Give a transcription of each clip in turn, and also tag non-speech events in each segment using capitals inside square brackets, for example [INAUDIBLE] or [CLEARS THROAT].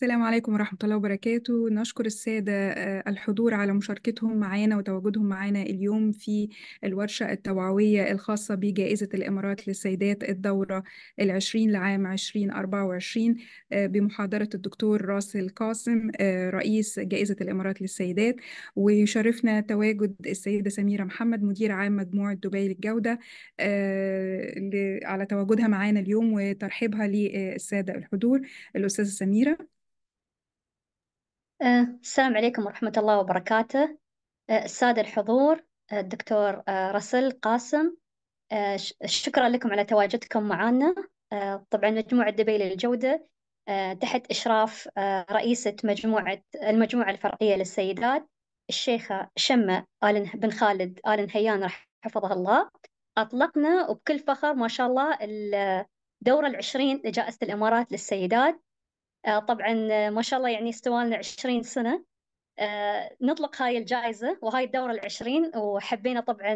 السلام عليكم ورحمة الله وبركاته نشكر السادة آه، الحضور على مشاركتهم معنا وتواجدهم معنا اليوم في الورشة التوعوية الخاصة بجائزة الإمارات للسيدات الدورة العشرين لعام 2024 آه، بمحاضرة الدكتور راسل قاسم آه، رئيس جائزة الإمارات للسيدات ويشرفنا تواجد السيدة سميرة محمد مدير عام مجموعة دبي للجودة على تواجدها معنا اليوم وترحيبها للسادة الحضور الأستاذة سميرة آه، السلام عليكم ورحمة الله وبركاته آه، السادة الحضور آه، الدكتور رسل قاسم شكرا لكم على تواجدكم معنا طبعا مجموعة دبي للجودة تحت إشراف رئيسة مجموعة المجموعة الفرعية للسيدات الشيخة شمة آل بن خالد آل نهيان رح- حفظها الله أطلقنا وبكل فخر ما شاء الله الدورة العشرين لجائزة الإمارات للسيدات آه، طبعا آه، ما شاء الله يعني استوالنا 20 سنة آه، نطلق هاي الجائزة وهاي الدورة العشرين وحبينا طبعا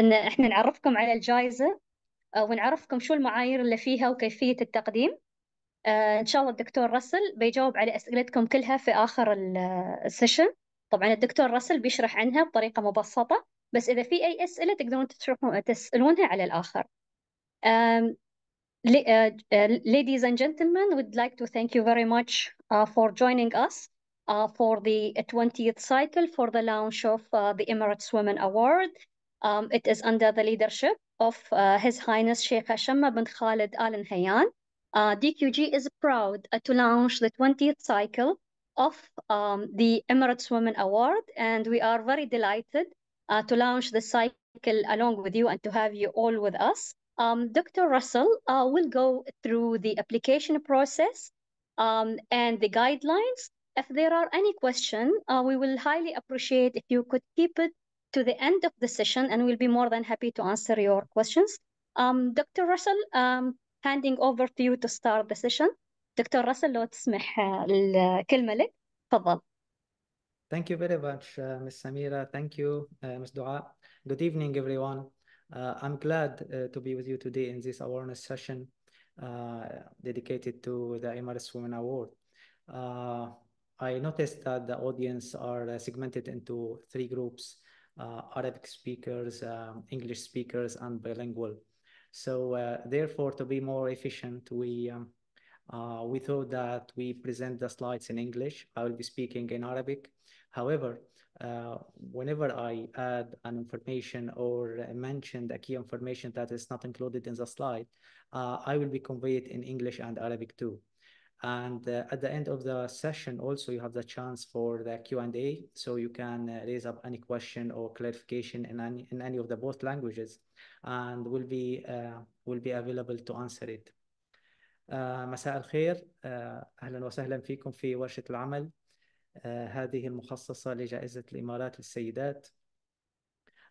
أن احنا نعرفكم على الجائزة ونعرفكم شو المعايير اللي فيها وكيفية التقديم إن شاء الله الدكتور رسل بيجاوب على أسئلتكم كلها في آخر السيشن طبعا الدكتور رسل بيشرح عنها بطريقة مبسطة بس إذا في أي أسئلة تقدرون تسألونها على الآخر Uh, uh, ladies and gentlemen, we'd like to thank you very much uh, for joining us for the 20th cycle for the launch of the Emirates Women Award. Um, it is under the leadership of His Highness Sheikh Hashemma bin Khalid Al Nahyan. DQG is proud to launch the 20th cycle of um, the Emirates Women Award, and we are very delighted to launch the cycle along with you and to have you all with us um, Dr. Russell uh, will go through the application process um, and the guidelines. If there are any questions, uh, we will highly appreciate if you could keep it to the end of the session and we'll be more than happy to answer your questions. Um, Dr. Russell, um, handing over to you to start the session. Dr. Russell, لو تسمح الكلمة لك تفضل. Thank you very much, uh, Ms. Samira. Thank you, uh, Ms. Dua. Good evening, everyone. Uh, I'm glad uh, to be with you today in this awareness session uh, dedicated to the Emirates Women Award. I noticed that the audience are segmented into three groups, Arabic speakers, um, English speakers, and bilingual. So uh, therefore, to be more efficient, we um, uh, we thought that we present the slides in English. I will be speaking in Arabic. However, uh, whenever I add an information or mention a key information that is not included in the slide, uh, I will be conveyed in English and Arabic too. And uh, at the end of the session, also you have the chance for the Q and A, so you can uh, raise up any question or clarification in any in any of the both languages, and will be uh, will be available to answer it. Uh, مساء الخير اهلا وسهلا فيكم في ورشه العمل هذه المخصصة لجائزة الإمارات للسيدات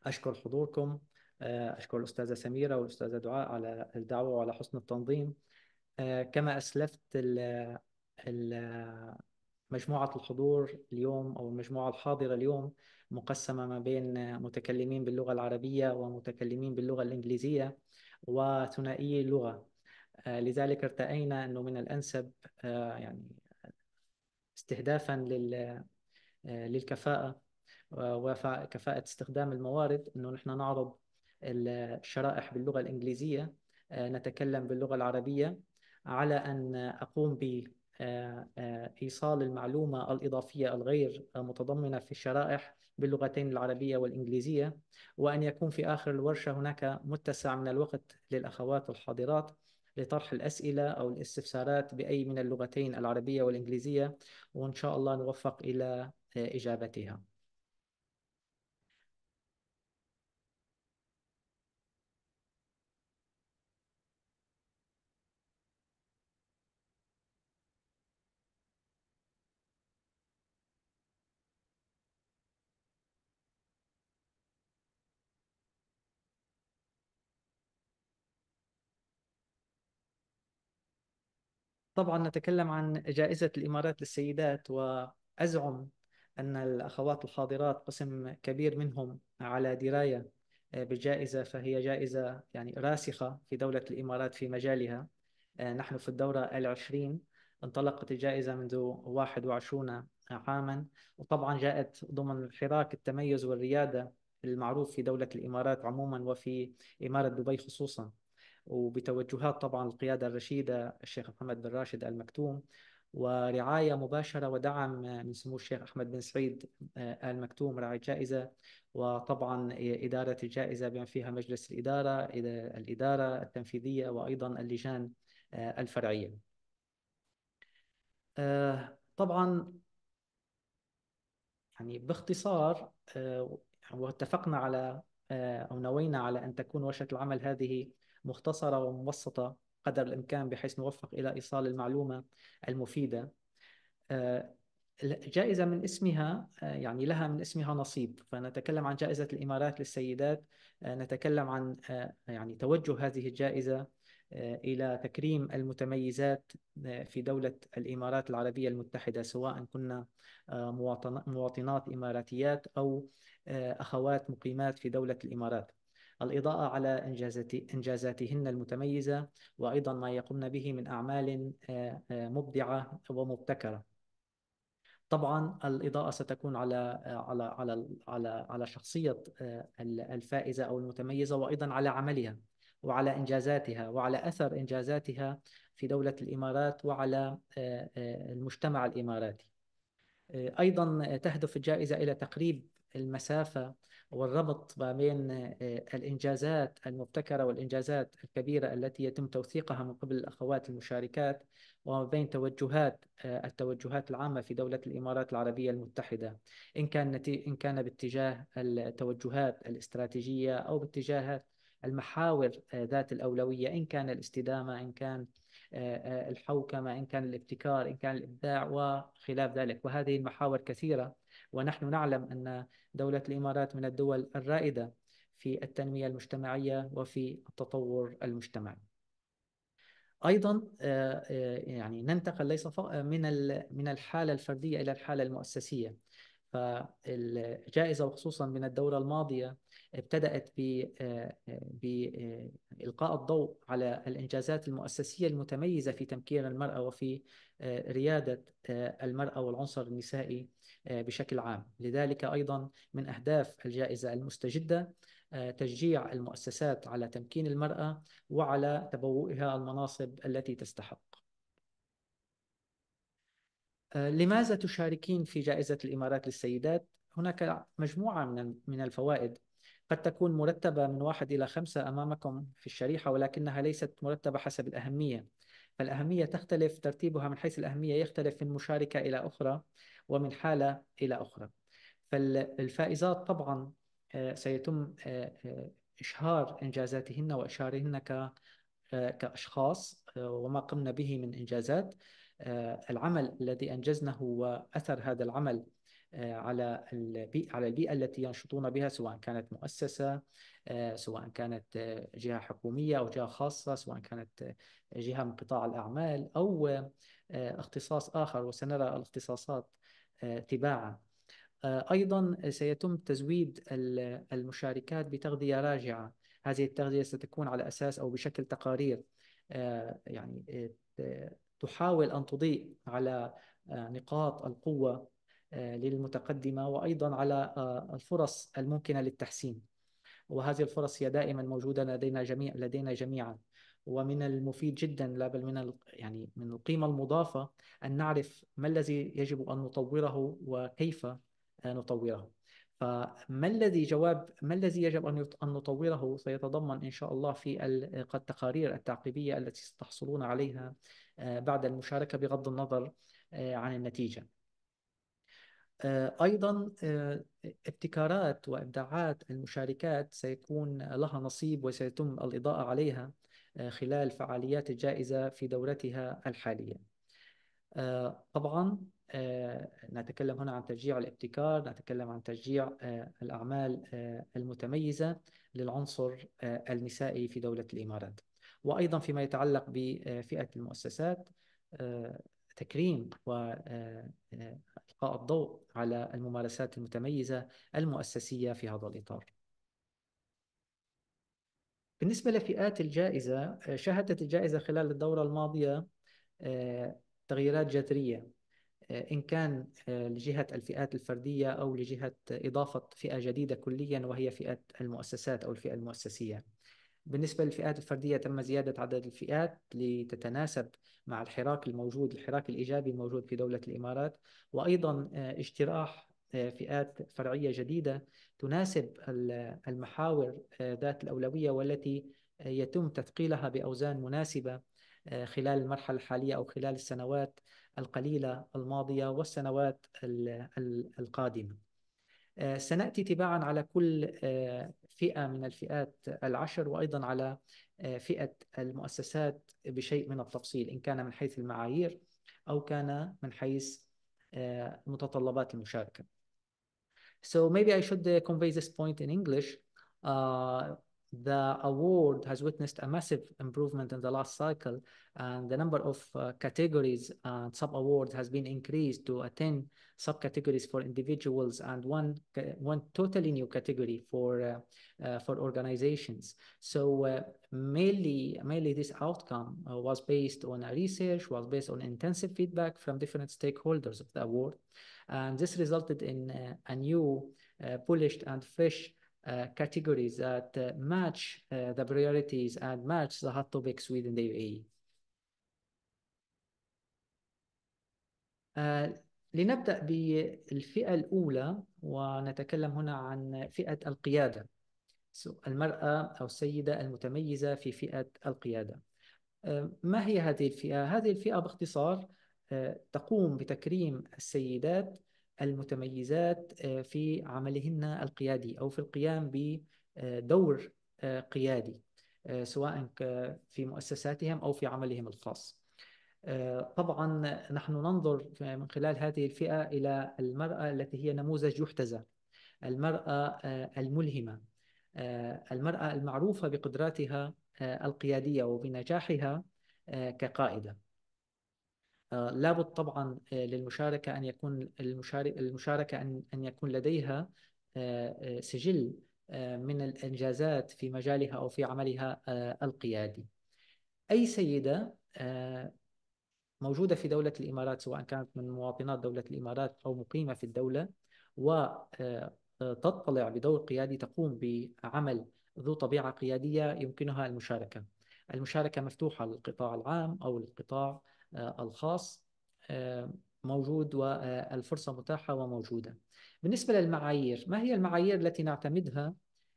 أشكر حضوركم أشكر الأستاذة سميرة والأستاذة دعاء على الدعوة وعلى حسن التنظيم كما أسلفت مجموعة الحضور اليوم أو المجموعة الحاضرة اليوم مقسمة ما بين متكلمين باللغة العربية ومتكلمين باللغة الإنجليزية وثنائي اللغة لذلك ارتأينا أنه من الأنسب يعني استهدافا لل آه، للكفاءه وكفاءه استخدام الموارد انه نحن نعرض الشرائح باللغه الانجليزيه آه، نتكلم باللغه العربيه على ان اقوم ب آه، ايصال المعلومه الاضافيه الغير متضمنه في الشرائح باللغتين العربيه والانجليزيه وان يكون في اخر الورشه هناك متسع من الوقت للاخوات الحاضرات لطرح الأسئلة أو الاستفسارات بأي من اللغتين العربية والإنجليزية وإن شاء الله نوفق إلى آه، إجابتها طبعا نتكلم عن جائزة الإمارات للسيدات وأزعم أن الأخوات الحاضرات قسم كبير منهم على دراية آه، بالجائزة فهي جائزة يعني راسخة في دولة الإمارات في مجالها آه، نحن في الدورة العشرين انطلقت الجائزة منذ 21 عاما وطبعا جاءت ضمن حراك التميز والريادة المعروف في دولة الإمارات عموما وفي إمارة دبي خصوصا وبتوجهات طبعا القيادة الرشيدة الشيخ محمد بن راشد المكتوم ورعاية مباشرة ودعم من سمو الشيخ أحمد بن سعيد آه، المكتوم راعي الجائزة وطبعا إدارة الجائزة بما فيها مجلس الإدارة الإدارة التنفيذية وأيضا اللجان آه، الفرعية آه، طبعا يعني باختصار واتفقنا على أو نوينا على أن تكون ورشة العمل هذه مختصرة ومبسطة قدر الإمكان بحيث نوفق إلى إيصال المعلومة المفيدة آه، جائزة من اسمها آه، يعني لها من اسمها نصيب فنتكلم عن جائزة الإمارات للسيدات آه، نتكلم عن يعني توجه هذه الجائزة إلى تكريم المتميزات في دولة الإمارات العربية المتحدة سواء كنا مواطنات إماراتيات أو أخوات مقيمات في دولة الإمارات الإضاءة على إنجازاتهن المتميزة وأيضا ما يقمن به من أعمال آه، آه، مبدعة ومبتكرة طبعا الإضاءة ستكون على آه، على على على على شخصية الفائزة أو المتميزة وأيضا على عملها وعلى إنجازاتها وعلى أثر إنجازاتها في دولة الإمارات وعلى المجتمع الإماراتي. أيضا تهدف الجائزة إلى تقريب المسافه والربط ما بين آه، الانجازات المبتكره والانجازات الكبيره التي يتم توثيقها من قبل الاخوات المشاركات وما بين توجهات آه، التوجهات العامه في دوله الامارات العربيه المتحده ان كان ان كان باتجاه التوجهات الاستراتيجيه او باتجاه المحاور آه، ذات الاولويه ان كان الاستدامه ان كان الحوكمه ان كان الابتكار ان كان الابداع وخلاف ذلك وهذه المحاور كثيره ونحن نعلم أن دولة الإمارات من الدول الرائدة في التنمية المجتمعية وفي التطور المجتمعي ايضا آه، آه، يعني ننتقل ليس من من الحاله الفرديه الى الحاله المؤسسيه فالجائزه وخصوصا من الدوره الماضيه ابتدات بالقاء آه، الضوء على الانجازات المؤسسيه المتميزه في تمكين المراه وفي رياده المراه والعنصر النسائي آه، بشكل عام لذلك أيضا من أهداف الجائزة المستجدة آه، تشجيع المؤسسات على تمكين المرأة وعلى تبوئها المناصب التي تستحق آه، لماذا تشاركين في جائزة الإمارات للسيدات؟ هناك مجموعة من الفوائد قد تكون مرتبة من واحد إلى خمسة أمامكم في الشريحة ولكنها ليست مرتبة حسب الأهمية فالأهمية تختلف ترتيبها من حيث الأهمية يختلف من مشاركة إلى أخرى ومن حالة إلى أخرى فالفائزات طبعا آه، سيتم آه، آه، إشهار إنجازاتهن وإشهارهن كأشخاص وما قمنا به من إنجازات العمل الذي أنجزنه وأثر هذا العمل على البيئة على البيئة التي ينشطون بها سواء كانت مؤسسة سواء كانت جهة حكومية أو جهة خاصة سواء كانت جهة من قطاع الأعمال أو اختصاص آخر وسنرى الاختصاصات آه، تباعا آه، أيضا سيتم تزويد المشاركات بتغذية راجعة هذه التغذية ستكون على أساس أو بشكل تقارير آه، يعني تحاول أن تضيء على نقاط القوة للمتقدمة وأيضا على الفرص الممكنة للتحسين وهذه الفرص هي دائما موجودة لدينا جميع لدينا جميعا ومن المفيد جدا لا بل من يعني من القيمة المضافة أن نعرف ما الذي يجب أن نطوره وكيف آه، نطوره فما الذي جواب ما الذي يجب أن نطوره سيتضمن إن شاء الله في التقارير التعقيبية التي ستحصلون عليها آه، بعد المشاركة بغض النظر آه، عن النتيجة أيضا ابتكارات وإبداعات المشاركات سيكون لها نصيب وسيتم الإضاءة عليها آه، خلال فعاليات الجائزة في دورتها الحالية آه، طبعا آه، نتكلم هنا عن تشجيع الابتكار نتكلم عن تشجيع الأعمال المتميزة للعنصر النسائي في دولة الإمارات وأيضا فيما يتعلق بفئة المؤسسات تكريم وإلقاء الضوء على الممارسات المتميزة المؤسسية في هذا الإطار بالنسبة لفئات الجائزة آه، شهدت الجائزة خلال الدورة الماضية آه، تغييرات جذرية آه، إن كان لجهة الفئات الفردية أو لجهة إضافة فئة جديدة كليا وهي فئة المؤسسات أو الفئة المؤسسية بالنسبة للفئات الفردية تم زيادة عدد الفئات لتتناسب مع الحراك الموجود الحراك الإيجابي الموجود في دولة الإمارات وأيضا اجتراح فئات فرعيه جديده تناسب المحاور آه، ذات الاولويه والتي يتم تثقيلها باوزان مناسبه آه، خلال المرحله الحاليه او خلال السنوات القليله الماضيه والسنوات القادمه. آه، سناتي تباعا على كل فئه من الفئات العشر وايضا على فئه المؤسسات بشيء من التفصيل ان كان من حيث المعايير او كان من حيث متطلبات المشاركه. So maybe I should uh, convey this point in English. Uh, the award has witnessed a massive improvement in the last cycle, and the number of uh, categories and sub-awards has been increased to uh, 10 subcategories for individuals and one, one totally new category for, uh, uh, for organizations. So uh, mainly, mainly this outcome uh, was based on a research, was based on intensive feedback from different stakeholders of the award. And this resulted in a new polished and fresh Uh, categories that uh, match uh, the priorities and match the hot topics within the UAE. Uh, لنبدأ بالفئة الأولى ونتكلم هنا عن فئة القيادة المرأة أو السيدة المتميزة في فئة القيادة uh، ما هي هذه الفئة؟ هذه الفئة باختصار تقوم بتكريم السيدات المتميزات آه، في عملهن القيادي أو في القيام بدور آه، قيادي آه، سواء في مؤسساتهم أو في عملهم الخاص طبعا نحن ننظر من خلال هذه الفئة إلى المرأة التي هي نموذج يحتذى المرأة الملهمة المرأة المعروفة بقدراتها القيادية وبنجاحها كقائدة لابد طبعا آه، للمشاركة أن يكون المشاركة أن يكون لديها آه، آه، سجل من الإنجازات في مجالها أو في عملها القيادي أي سيدة موجودة في دولة الإمارات سواء كانت من مواطنات دولة الإمارات أو مقيمة في الدولة وتطلع بدور قيادي تقوم بعمل ذو طبيعة قيادية يمكنها المشاركة المشاركة مفتوحة للقطاع العام أو القطاع آه، الخاص آه، موجود والفرصة متاحة وموجودة بالنسبة للمعايير ما هي المعايير التي نعتمدها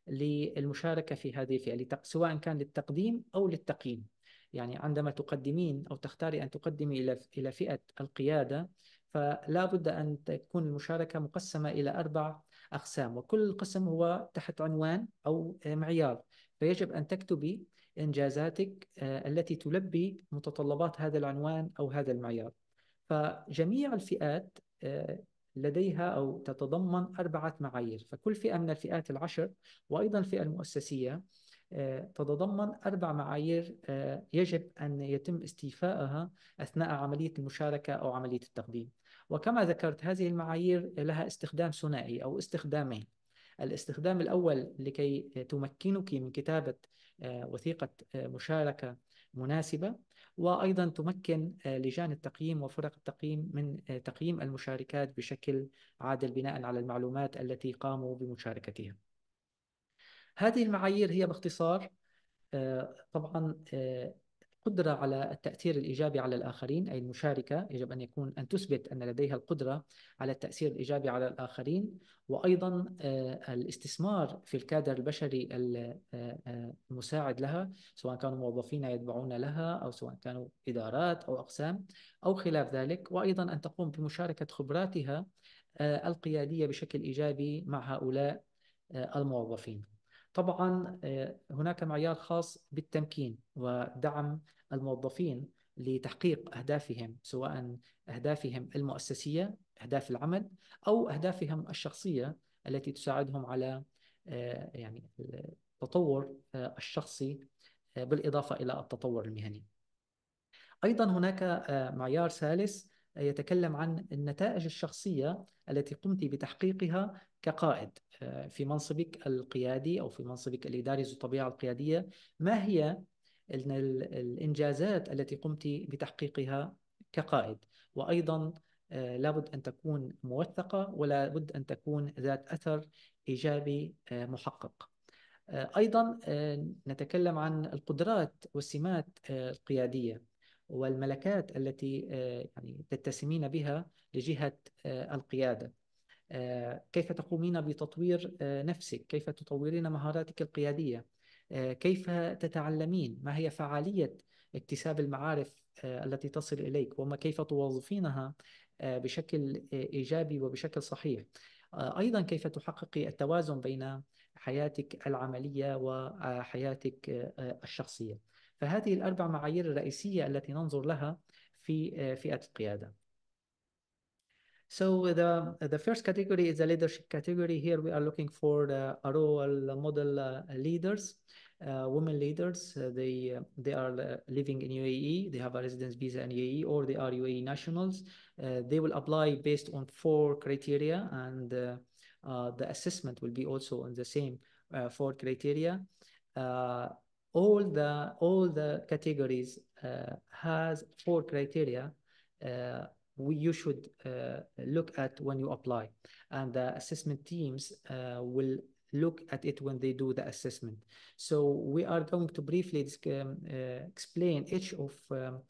للمشاركة في هذه الفئة سواء كان للتقديم أو للتقييم يعني عندما تقدمين أو تختاري أن تقدمي إلى إلى فئة القيادة فلا بد أن تكون المشاركة مقسمة إلى أربع أقسام وكل قسم هو تحت عنوان أو معيار فيجب أن تكتبي إنجازاتك آه، التي تلبي متطلبات هذا العنوان أو هذا المعيار فجميع الفئات آه، لديها أو تتضمن أربعة معايير فكل فئة من الفئات العشر وأيضا الفئة المؤسسية آه، تتضمن أربع معايير يجب أن يتم استيفائها أثناء عملية المشاركة أو عملية التقديم وكما ذكرت هذه المعايير لها استخدام ثنائي أو استخدامين الاستخدام الأول لكي تمكنك من كتابة آه، وثيقة آه، مشاركة مناسبة وأيضا تمكن آه، لجان التقييم وفرق التقييم من تقييم المشاركات بشكل عادل بناء على المعلومات التي قاموا بمشاركتها هذه المعايير هي باختصار طبعا قدرة على التأثير الإيجابي على الآخرين أي المشاركة يجب أن يكون أن تثبت أن لديها القدرة على التأثير الإيجابي على الآخرين وأيضا آه، الاستثمار في الكادر البشري آه، آه، المساعد لها سواء كانوا موظفين يتبعون لها أو سواء كانوا إدارات أو أقسام أو خلاف ذلك وأيضا أن تقوم بمشاركة خبراتها القيادية بشكل إيجابي مع هؤلاء الموظفين طبعا آه، هناك معيار خاص بالتمكين ودعم الموظفين لتحقيق اهدافهم سواء اهدافهم المؤسسيه اهداف العمل او اهدافهم الشخصيه التي تساعدهم على آه، يعني التطور آه، الشخصي بالاضافه الى التطور المهني. ايضا هناك معيار ثالث يتكلم عن النتائج الشخصيه التي قمت بتحقيقها كقائد آه، في منصبك القيادي او في منصبك الاداري ذو الطبيعه القياديه ما هي الانجازات التي قمت بتحقيقها كقائد وايضا آه، لابد ان تكون موثقه ولا بد ان تكون ذات اثر ايجابي آه، محقق ايضا نتكلم عن القدرات والسمات القياديه والملكات التي يعني تتسمين بها لجهه القياده آه، كيف تقومين بتطوير آه، نفسك كيف تطورين مهاراتك القيادية آه، كيف تتعلمين ما هي فعالية اكتساب المعارف التي تصل إليك وما كيف توظفينها بشكل إيجابي وبشكل صحيح أيضا كيف تحققي التوازن بين حياتك العملية وحياتك الشخصية فهذه الأربع معايير الرئيسية التي ننظر لها في فئة القيادة So the, the first category is the leadership category. Here we are looking for the role model uh, leaders, uh, women leaders. Uh, they, uh, they are uh, living in UAE, they have a residence visa in UAE, or they are UAE nationals. Uh, they will apply based on four criteria, and the assessment will be also on the same four criteria. all the all the categories has four criteria we, you should uh, look at when you apply. And the assessment teams uh, will look at it when they do the assessment. So we are going to briefly um, uh, explain each of, um,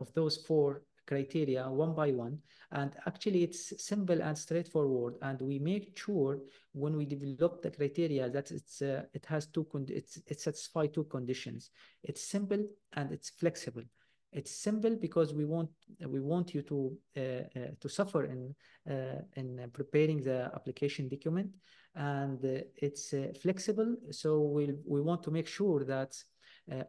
of those four criteria one by one. And actually, it's simple and straightforward. And we make sure when we develop the criteria that it's uh, it has two con- it's, it satisfies two conditions. It's simple and it's flexible. It's simple because we want we want you to uh, uh, to suffer in uh, in uh, preparing the application document, and uh, it's flexible. So we we'll, we want to make sure that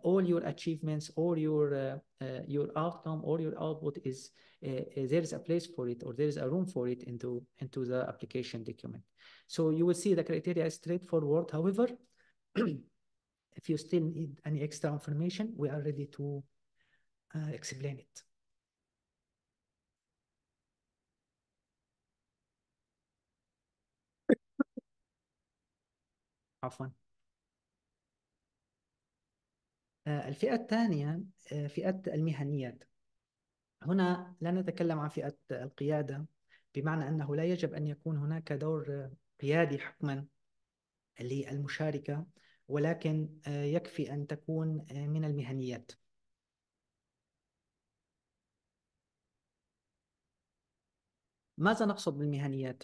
all your achievements, all your your outcome, all your output is there is a place for it, or there is a room for it into into the application document. So you will see the criteria is straightforward. However. [CLEARS THROAT] if you still need any extra information, we are ready to اكسبلينت آه، عفوا آه، الفئة الثانية آه، فئة المهنيات هنا لا نتكلم عن فئة القيادة بمعنى أنه لا يجب أن يكون هناك دور قيادي حكما للمشاركة ولكن يكفي أن تكون من المهنيات ماذا نقصد بالمهنيات؟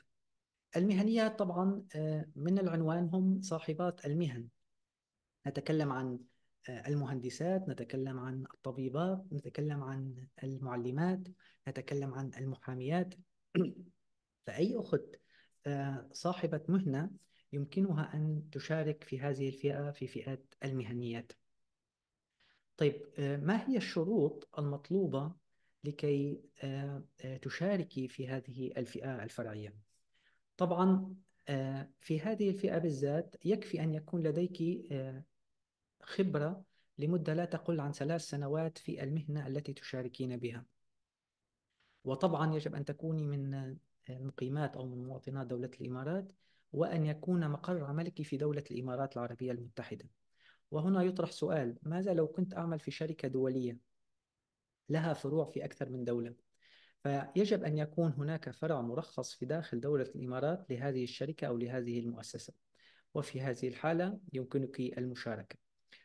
المهنيات طبعا آه، من العنوان هم صاحبات المهن نتكلم عن آه، المهندسات نتكلم عن الطبيبات نتكلم عن المعلمات نتكلم عن المحاميات [CLEARS THROAT] فأي أخت آه، صاحبة مهنة يمكنها أن تشارك في هذه الفئة في فئات المهنيات طيب ما هي الشروط المطلوبة لكي آه، آه، تشاركي في هذه الفئة الفرعية طبعا آه، في هذه الفئة بالذات يكفي أن يكون لديك خبرة لمدة لا تقل عن ثلاث سنوات في المهنة التي تشاركين بها وطبعا يجب أن تكوني من مقيمات أو من مواطنات دولة الإمارات وأن يكون مقر عملك في دولة الإمارات العربية المتحدة وهنا يطرح سؤال ماذا لو كنت أعمل في شركة دولية لها فروع في أكثر من دولة فيجب أن يكون هناك فرع مرخص في داخل دولة الإمارات لهذه الشركة أو لهذه المؤسسة وفي هذه الحالة يمكنك المشاركة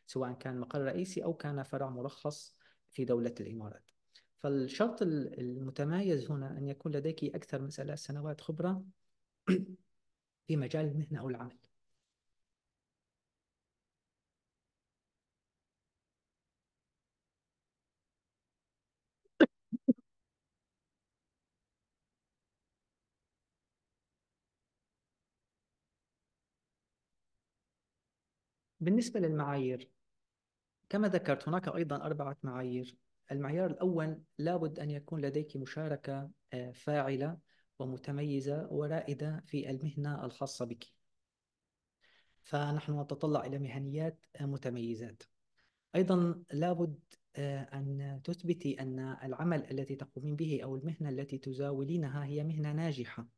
سواء كان مقر رئيسي أو كان فرع مرخص في دولة الإمارات فالشرط المتميز هنا أن يكون لديك أكثر من ثلاث سنوات خبرة [CLEARS THROAT] في مجال المهنة أو العمل بالنسبة للمعايير كما ذكرت هناك أيضا أربعة معايير المعيار الأول لابد أن يكون لديك مشاركة آه، فاعلة ومتميزة ورائدة في المهنة الخاصة بك فنحن نتطلع إلى مهنيات آه، متميزات أيضا لابد آه، أن تثبتي أن العمل الذي تقومين به أو المهنة التي تزاولينها هي مهنة ناجحة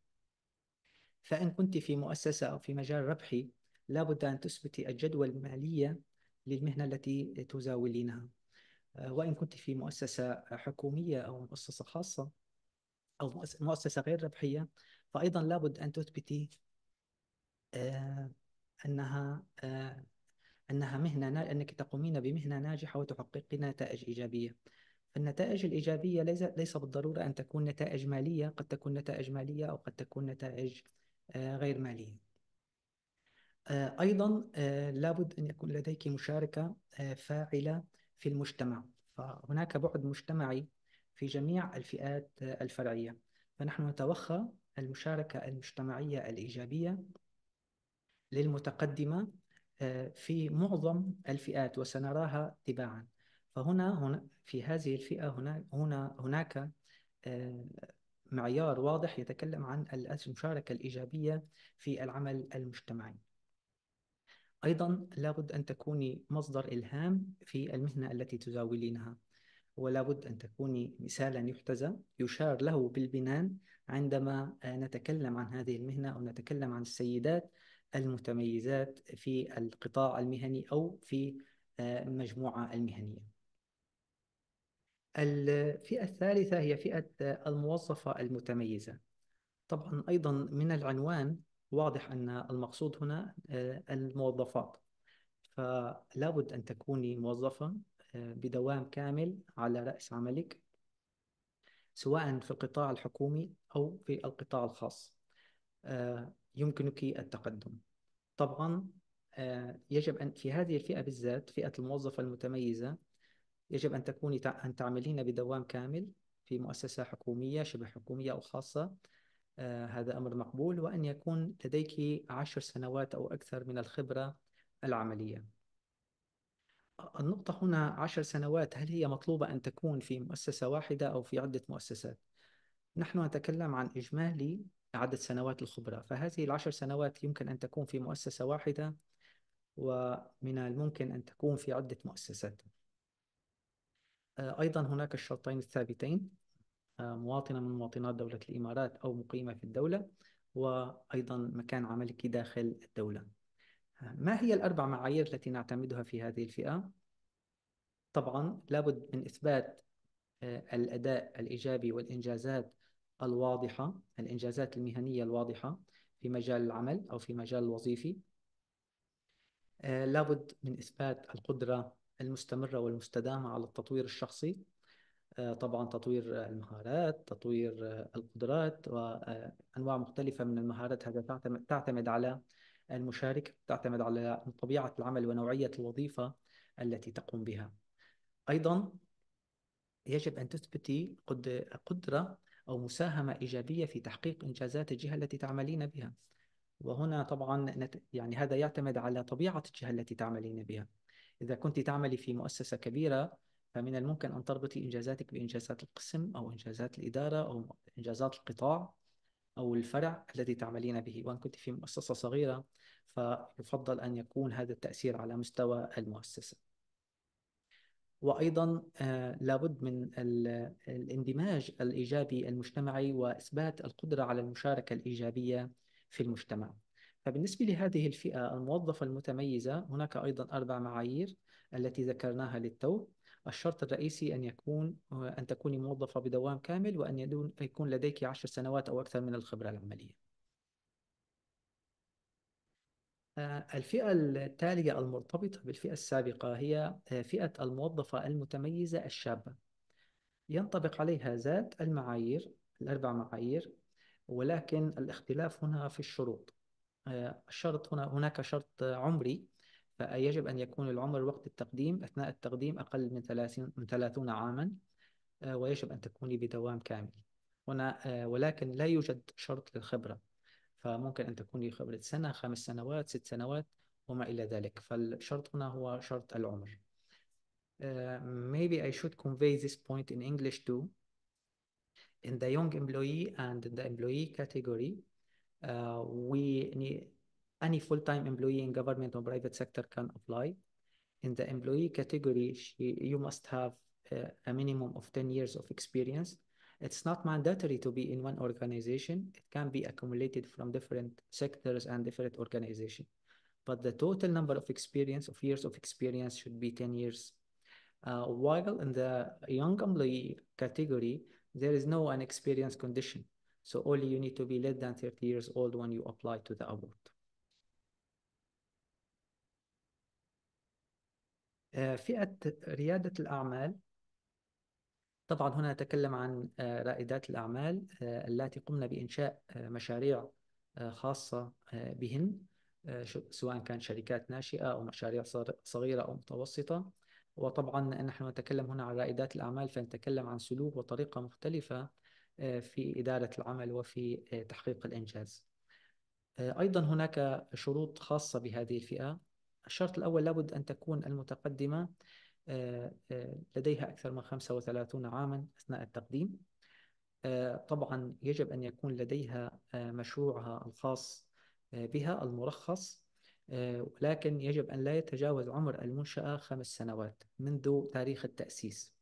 فإن كنت في مؤسسة أو في مجال ربحي لابد أن تثبتي الجدوى المالية للمهنة التي تزاولينها آه، وإن كنت في مؤسسة حكومية أو مؤسسة خاصة أو مؤسسة غير ربحية فأيضا لابد أن تثبتي آه، أنها آه، أنها مهنة أنك تقومين بمهنة ناجحة وتحققين نتائج إيجابية النتائج الإيجابية ليس ليس بالضرورة أن تكون نتائج مالية قد تكون نتائج مالية أو قد تكون نتائج غير مالية آه، أيضا آه، لابد أن يكون لديك مشاركة آه، فاعلة في المجتمع فهناك بعد مجتمعي في جميع الفئات الفرعية فنحن نتوخى المشاركة المجتمعية الإيجابية للمتقدمة في معظم الفئات وسنراها تباعا فهنا هنا في هذه الفئة هنا هنا هناك معيار واضح يتكلم عن المشاركة الإيجابية في العمل المجتمعي أيضا لابد أن تكوني مصدر إلهام في المهنة التي تزاولينها ولابد أن تكوني مثالا يحتذى يشار له بالبنان عندما آه، نتكلم عن هذه المهنة أو نتكلم عن السيدات المتميزات في القطاع المهني أو في المجموعة آه، المهنية الفئة الثالثة هي فئة آه، الموظفة المتميزة طبعا أيضا من العنوان واضح أن المقصود هنا آه، الموظفات فلا بد أن تكوني موظفة آه، بدوام كامل على رأس عملك سواء في القطاع الحكومي أو في القطاع الخاص آه، يمكنك التقدم طبعا يجب أن في هذه الفئة بالذات فئة الموظفة المتميزة يجب أن تكوني أن تعملين بدوام كامل في مؤسسة حكومية شبه حكومية أو خاصة آه، هذا أمر مقبول وأن يكون لديك عشر سنوات أو أكثر من الخبرة العملية النقطة هنا عشر سنوات هل هي مطلوبة أن تكون في مؤسسة واحدة أو في عدة مؤسسات؟ نحن نتكلم عن إجمالي عدد سنوات الخبرة فهذه العشر سنوات يمكن أن تكون في مؤسسة واحدة ومن الممكن أن تكون في عدة مؤسسات آه، أيضا هناك الشرطين الثابتين مواطنة من مواطنات دولة الإمارات أو مقيمة في الدولة وأيضا مكان عملك داخل الدولة ما هي الأربع معايير التي نعتمدها في هذه الفئة؟ طبعا لابد من إثبات آه، الأداء الإيجابي والإنجازات الواضحة الإنجازات المهنية الواضحة في مجال العمل أو في مجال الوظيفي آه، لابد من إثبات القدرة المستمرة والمستدامة على التطوير الشخصي آه، طبعا تطوير المهارات تطوير آه، القدرات وأنواع مختلفة من المهارات هذا تعتمد على المشارك تعتمد على طبيعة العمل ونوعية الوظيفة التي تقوم بها أيضا يجب أن تثبتي قدرة أو مساهمة إيجابية في تحقيق إنجازات الجهة التي تعملين بها وهنا طبعا يعني هذا يعتمد على طبيعة الجهة التي تعملين بها إذا كنت تعملي في مؤسسة كبيرة فمن الممكن أن تربطي إنجازاتك بإنجازات القسم أو إنجازات الإدارة أو إنجازات القطاع أو الفرع الذي تعملين به وإن كنت في مؤسسة صغيرة فيفضل أن يكون هذا التأثير على مستوى المؤسسة وأيضا آه، لابد من الاندماج الإيجابي المجتمعي وإثبات القدرة على المشاركة الإيجابية في المجتمع فبالنسبة لهذه الفئة الموظفة المتميزة هناك أيضا أربع معايير التي ذكرناها للتو الشرط الرئيسي أن يكون آه، أن تكوني موظفة بدوام كامل وأن يكون لديك عشر سنوات أو أكثر من الخبرة العملية آه، الفئة التالية المرتبطة بالفئة السابقة هي آه، فئة الموظفة المتميزة الشابة ينطبق عليها ذات المعايير الأربع معايير ولكن الاختلاف هنا في الشروط الشرط هنا هناك شرط عمري فيجب أن يكون العمر وقت التقديم أثناء التقديم أقل من 30 من 30 عاما آه، ويجب أن تكوني بدوام كامل هنا آه، ولكن لا يوجد شرط للخبرة فممكن أن تكوني خبرة سنة خمس سنوات ست سنوات وما إلى ذلك فالشرط هنا هو شرط العمر Uh, maybe I should convey this point in English too. In the young employee and the employee category, uh, we need, any full-time employee in government or private sector can apply. In the employee category, she, you must have a, a minimum of 10 years of experience. It's not mandatory to be in one organization. It can be accumulated from different sectors and different organizations. But the total number of experience, of years of experience should be 10 years. Uh, while in the young employee category, there is no an experience condition. So only you need to be less than 30 years old when you apply to the award. آه، فئة ريادة الأعمال طبعا هنا نتكلم عن آه، رائدات الأعمال آه، التي قمن بإنشاء مشاريع خاصة بهن سواء كان شركات ناشئة أو مشاريع صغيرة أو متوسطة وطبعا نحن نتكلم هنا عن رائدات الأعمال فنتكلم عن سلوك وطريقة مختلفة في إدارة العمل وفي تحقيق الإنجاز أيضا هناك شروط خاصة بهذه الفئة الشرط الأول لابد أن تكون المتقدمة آه، آه، لديها أكثر من 35 عاما أثناء التقديم آه، طبعا يجب أن يكون لديها مشروعها الخاص بها المرخص ولكن يجب أن لا يتجاوز عمر المنشأة خمس سنوات منذ تاريخ التأسيس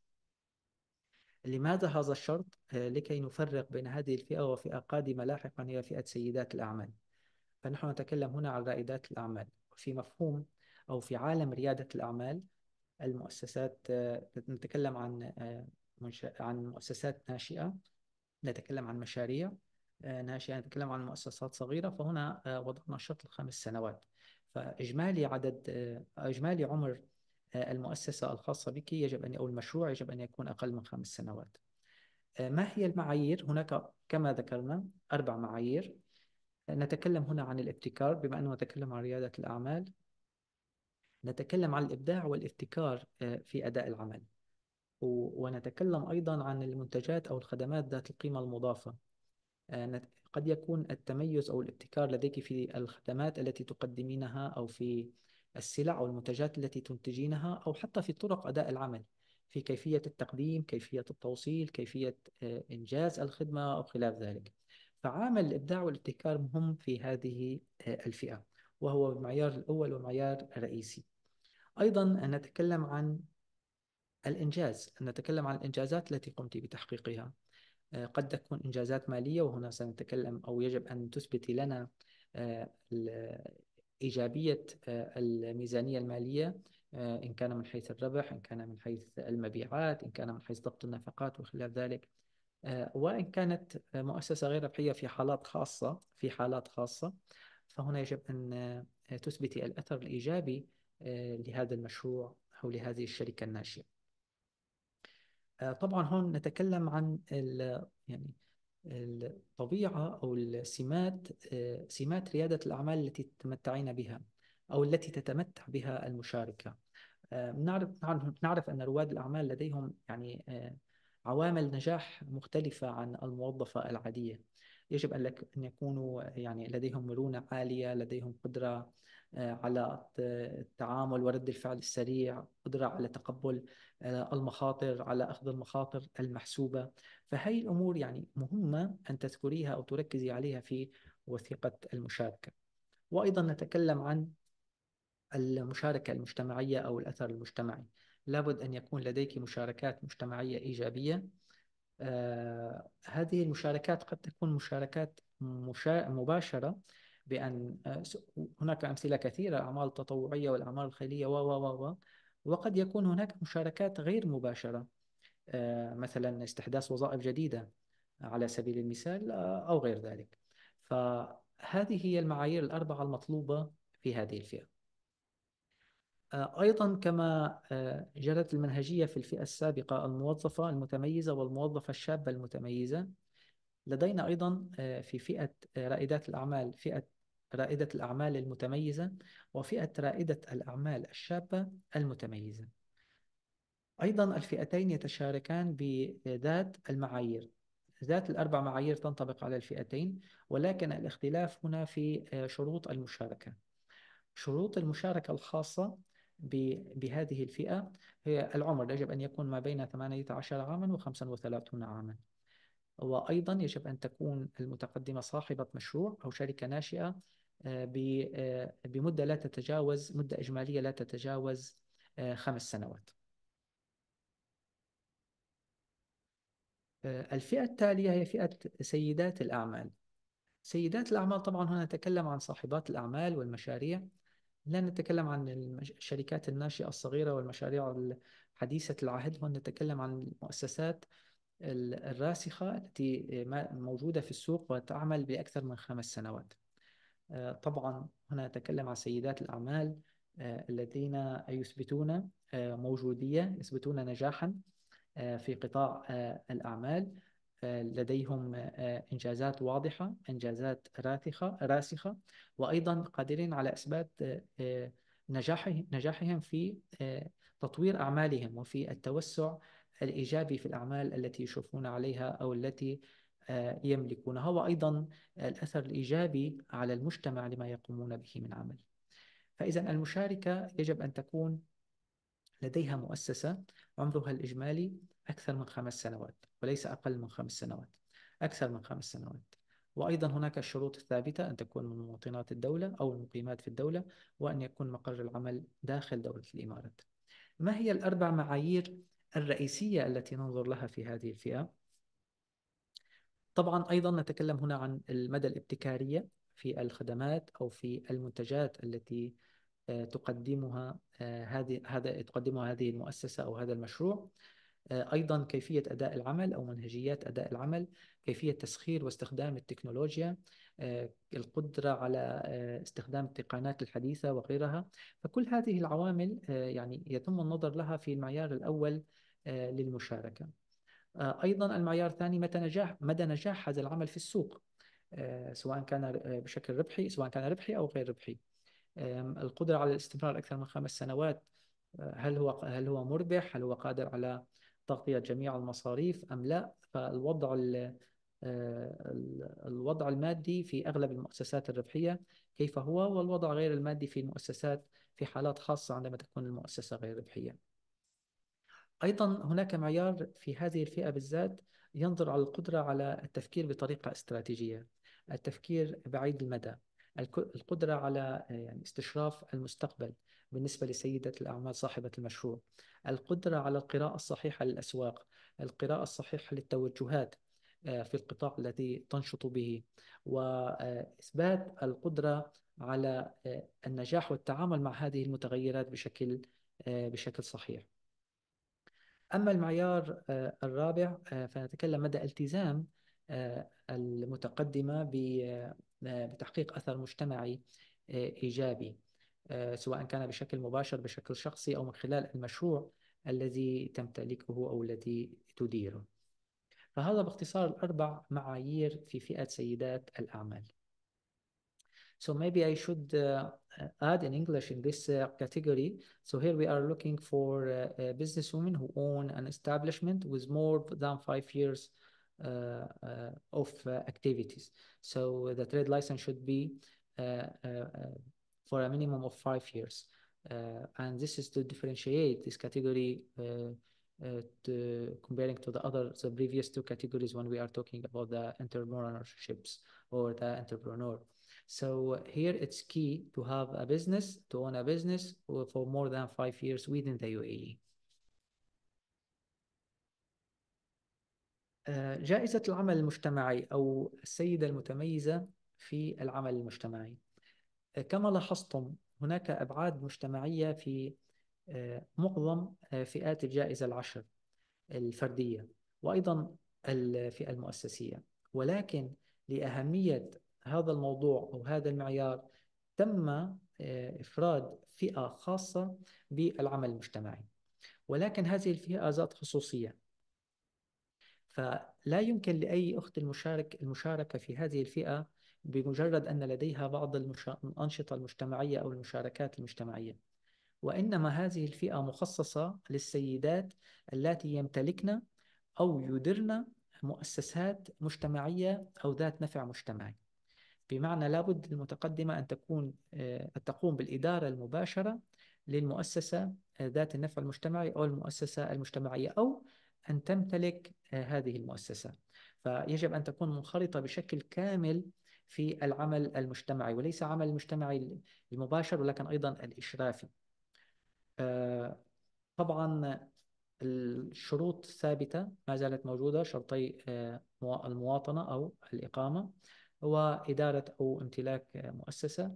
لماذا هذا الشرط؟ لكي نفرق بين هذه الفئة وفئة قادمة لاحقا هي فئة سيدات الأعمال فنحن نتكلم هنا عن رائدات الأعمال في مفهوم أو في عالم ريادة الأعمال المؤسسات نتكلم عن عن مؤسسات ناشئة نتكلم عن مشاريع ناشئة نتكلم عن مؤسسات صغيرة فهنا وضعنا شرط الخمس سنوات فإجمالي عدد إجمالي عمر المؤسسة الخاصة بك يجب أن أو المشروع يجب أن يكون أقل من خمس سنوات ما هي المعايير؟ هناك كما ذكرنا أربع معايير نتكلم هنا عن الابتكار بما أنه نتكلم عن ريادة الأعمال نتكلم عن الإبداع والابتكار آه، في أداء العمل ونتكلم أيضا عن المنتجات أو الخدمات ذات القيمة المضافة آه، قد يكون التميز أو الابتكار لديك في الخدمات التي تقدمينها أو في السلع أو المنتجات التي تنتجينها أو حتى في طرق أداء العمل في كيفية التقديم كيفية التوصيل كيفية آه، إنجاز الخدمة أو خلاف ذلك فعامل الإبداع والابتكار مهم في هذه الفئة وهو المعيار الأول ومعيار رئيسي أيضا نتكلم عن الإنجاز نتكلم عن الإنجازات التي قمت بتحقيقها آه، قد تكون إنجازات مالية وهنا سنتكلم أو يجب أن تثبتي لنا آه، إيجابية آه، الميزانية المالية إن كان من حيث الربح إن كان من حيث المبيعات إن كان من حيث ضبط النفقات وخلال ذلك وإن كانت مؤسسة غير ربحية في حالات خاصة في حالات خاصة فهنا يجب أن تثبتي الأثر الإيجابي آه، لهذا المشروع أو لهذه الشركة الناشئة آه، طبعا هون نتكلم عن ال يعني الطبيعة أو السمات آه، سمات ريادة الأعمال التي تتمتعين بها أو التي تتمتع بها المشاركة نعرف نعرف أن رواد الأعمال لديهم يعني عوامل نجاح مختلفة عن الموظفة العادية يجب أن يكونوا يعني لديهم مرونة عالية لديهم قدرة آه، على التعامل ورد الفعل السريع قدرة على تقبل آه، المخاطر على أخذ المخاطر المحسوبة فهي الأمور يعني مهمة أن تذكريها أو تركزي عليها في وثيقة المشاركة وأيضا نتكلم عن المشاركة المجتمعية أو الأثر المجتمعي لابد أن يكون لديك مشاركات مجتمعية إيجابية آه هذه المشاركات قد تكون مشاركات مشا... مباشرة بأن آه، هناك أمثلة كثيرة أعمال التطوعية والأعمال الخيرية و و و وقد يكون هناك مشاركات غير مباشرة آه، مثلا استحداث وظائف جديدة على سبيل المثال آه، أو غير ذلك فهذه هي المعايير الأربعة المطلوبة في هذه الفئة أيضا كما جرت المنهجية في الفئة السابقة الموظفة المتميزة والموظفة الشابة المتميزة لدينا أيضا آه، في فئة آه، رائدات الأعمال فئة رائدة الأعمال المتميزة وفئة رائدة الأعمال الشابة المتميزة أيضا الفئتين يتشاركان بذات المعايير ذات الأربع معايير تنطبق على الفئتين ولكن الاختلاف هنا في آه، شروط المشاركة شروط المشاركة الخاصة بهذه الفئة هي العمر يجب أن يكون ما بين 18 عاما و 35 عاما وأيضا يجب أن تكون المتقدمة صاحبة مشروع أو شركة ناشئة آه، آه، بمدة لا تتجاوز مدة إجمالية لا تتجاوز آه، خمس سنوات الفئة التالية هي فئة سيدات الأعمال سيدات الأعمال طبعا هنا نتكلم عن صاحبات الأعمال والمشاريع لا نتكلم عن الشركات الناشئة الصغيرة والمشاريع حديثة العهد هنا نتكلم عن المؤسسات الراسخة التي موجودة في السوق وتعمل بأكثر من خمس سنوات آه، طبعا هنا أتكلم عن سيدات الأعمال آه، الذين يثبتون آه، موجودية يثبتون نجاحا في قطاع الأعمال لديهم إنجازات واضحة إنجازات راسخه راسخة وأيضا قادرين على إثبات نجاحهم في تطوير أعمالهم وفي التوسع الإيجابي في الأعمال التي يشرفون عليها أو التي آه، يملكونها وأيضا الأثر الإيجابي على المجتمع لما يقومون به من عمل فإذا المشاركة يجب أن تكون لديها مؤسسة عمرها الإجمالي أكثر من خمس سنوات وليس أقل من خمس سنوات أكثر من خمس سنوات وأيضا هناك الشروط الثابتة أن تكون من مواطنات الدولة أو المقيمات في الدولة وأن يكون مقر العمل داخل دولة الإمارات ما هي الأربع معايير الرئيسية التي ننظر لها في هذه الفئة طبعا أيضا نتكلم هنا عن المدى الابتكارية في الخدمات أو في المنتجات التي آه، تقدمها آه، هذه هذا تقدمها هذه المؤسسة أو هذا المشروع آه، أيضا كيفية أداء العمل أو منهجيات أداء العمل كيفية تسخير واستخدام التكنولوجيا القدرة على استخدام التقنيات الحديثة وغيرها فكل هذه العوامل يعني يتم النظر لها في المعيار الأول آه، للمشاركة آه، أيضا المعيار الثاني متى نجاح مدى نجاح هذا العمل في السوق آه، سواء كان بشكل ربحي سواء كان ربحي أو غير ربحي القدرة على الاستمرار أكثر من خمس سنوات هل هو هل هو مربح هل هو قادر على تغطية جميع المصاريف أم لا فالوضع الوضع المادي في أغلب المؤسسات الربحية كيف هو والوضع غير المادي في المؤسسات في حالات خاصة عندما تكون المؤسسة غير ربحية أيضا هناك معيار في هذه الفئة بالذات ينظر على القدرة على التفكير بطريقة استراتيجية التفكير بعيد المدى القدرة على آه، يعني استشراف المستقبل بالنسبة لسيدة الأعمال صاحبة المشروع القدرة على القراءة الصحيحة للأسواق القراءة الصحيحة للتوجهات آه، في القطاع الذي تنشط به وإثبات آه، القدرة على النجاح والتعامل مع هذه المتغيرات بشكل بشكل صحيح أما المعيار آه، الرابع آه، فنتكلم مدى التزام آه، المتقدمة بتحقيق أثر مجتمعي إيجابي سواء كان بشكل مباشر بشكل شخصي أو من خلال المشروع الذي تمتلكه أو الذي تديره فهذا باختصار الأربع معايير في فئة سيدات الأعمال So maybe I should uh, add in English in this uh, category. So here we are looking for uh, uh, who own an establishment with more than five years uh, uh, of uh, activities. So the trade license should be for a minimum of five years. and this is to differentiate this category to comparing to the other, the previous two categories when we are talking about the entrepreneurships or the entrepreneur. So here it's key to have a business, to own a business uh, for more than five years within the UAE. Uh, جائزة العمل المجتمعي أو السيدة المتميزة في العمل المجتمعي uh, كما لاحظتم هناك أبعاد مجتمعية في معظم فئات الجائزة العشر الفردية وأيضا الفئة المؤسسية ولكن لأهمية هذا الموضوع او هذا المعيار تم آه، افراد فئه خاصه بالعمل المجتمعي ولكن هذه الفئه ذات خصوصيه فلا يمكن لاي اخت المشارك المشاركه في هذه الفئه بمجرد ان لديها بعض الانشطه المجتمعيه او المشاركات المجتمعيه وانما هذه الفئه مخصصه للسيدات اللاتي يمتلكن او يدرن مؤسسات مجتمعيه او ذات نفع مجتمعي بمعنى لابد المتقدمة أن تكون آه، أن تقوم بالإدارة المباشرة للمؤسسة آه، ذات النفع المجتمعي أو المؤسسة المجتمعية أو أن تمتلك آه، هذه المؤسسة فيجب أن تكون منخرطة بشكل كامل في العمل المجتمعي وليس عمل المجتمعي المباشر ولكن أيضا الإشرافي طبعا الشروط ثابتة ما زالت موجودة شرطي المواطنة أو الإقامة وإدارة أو امتلاك مؤسسة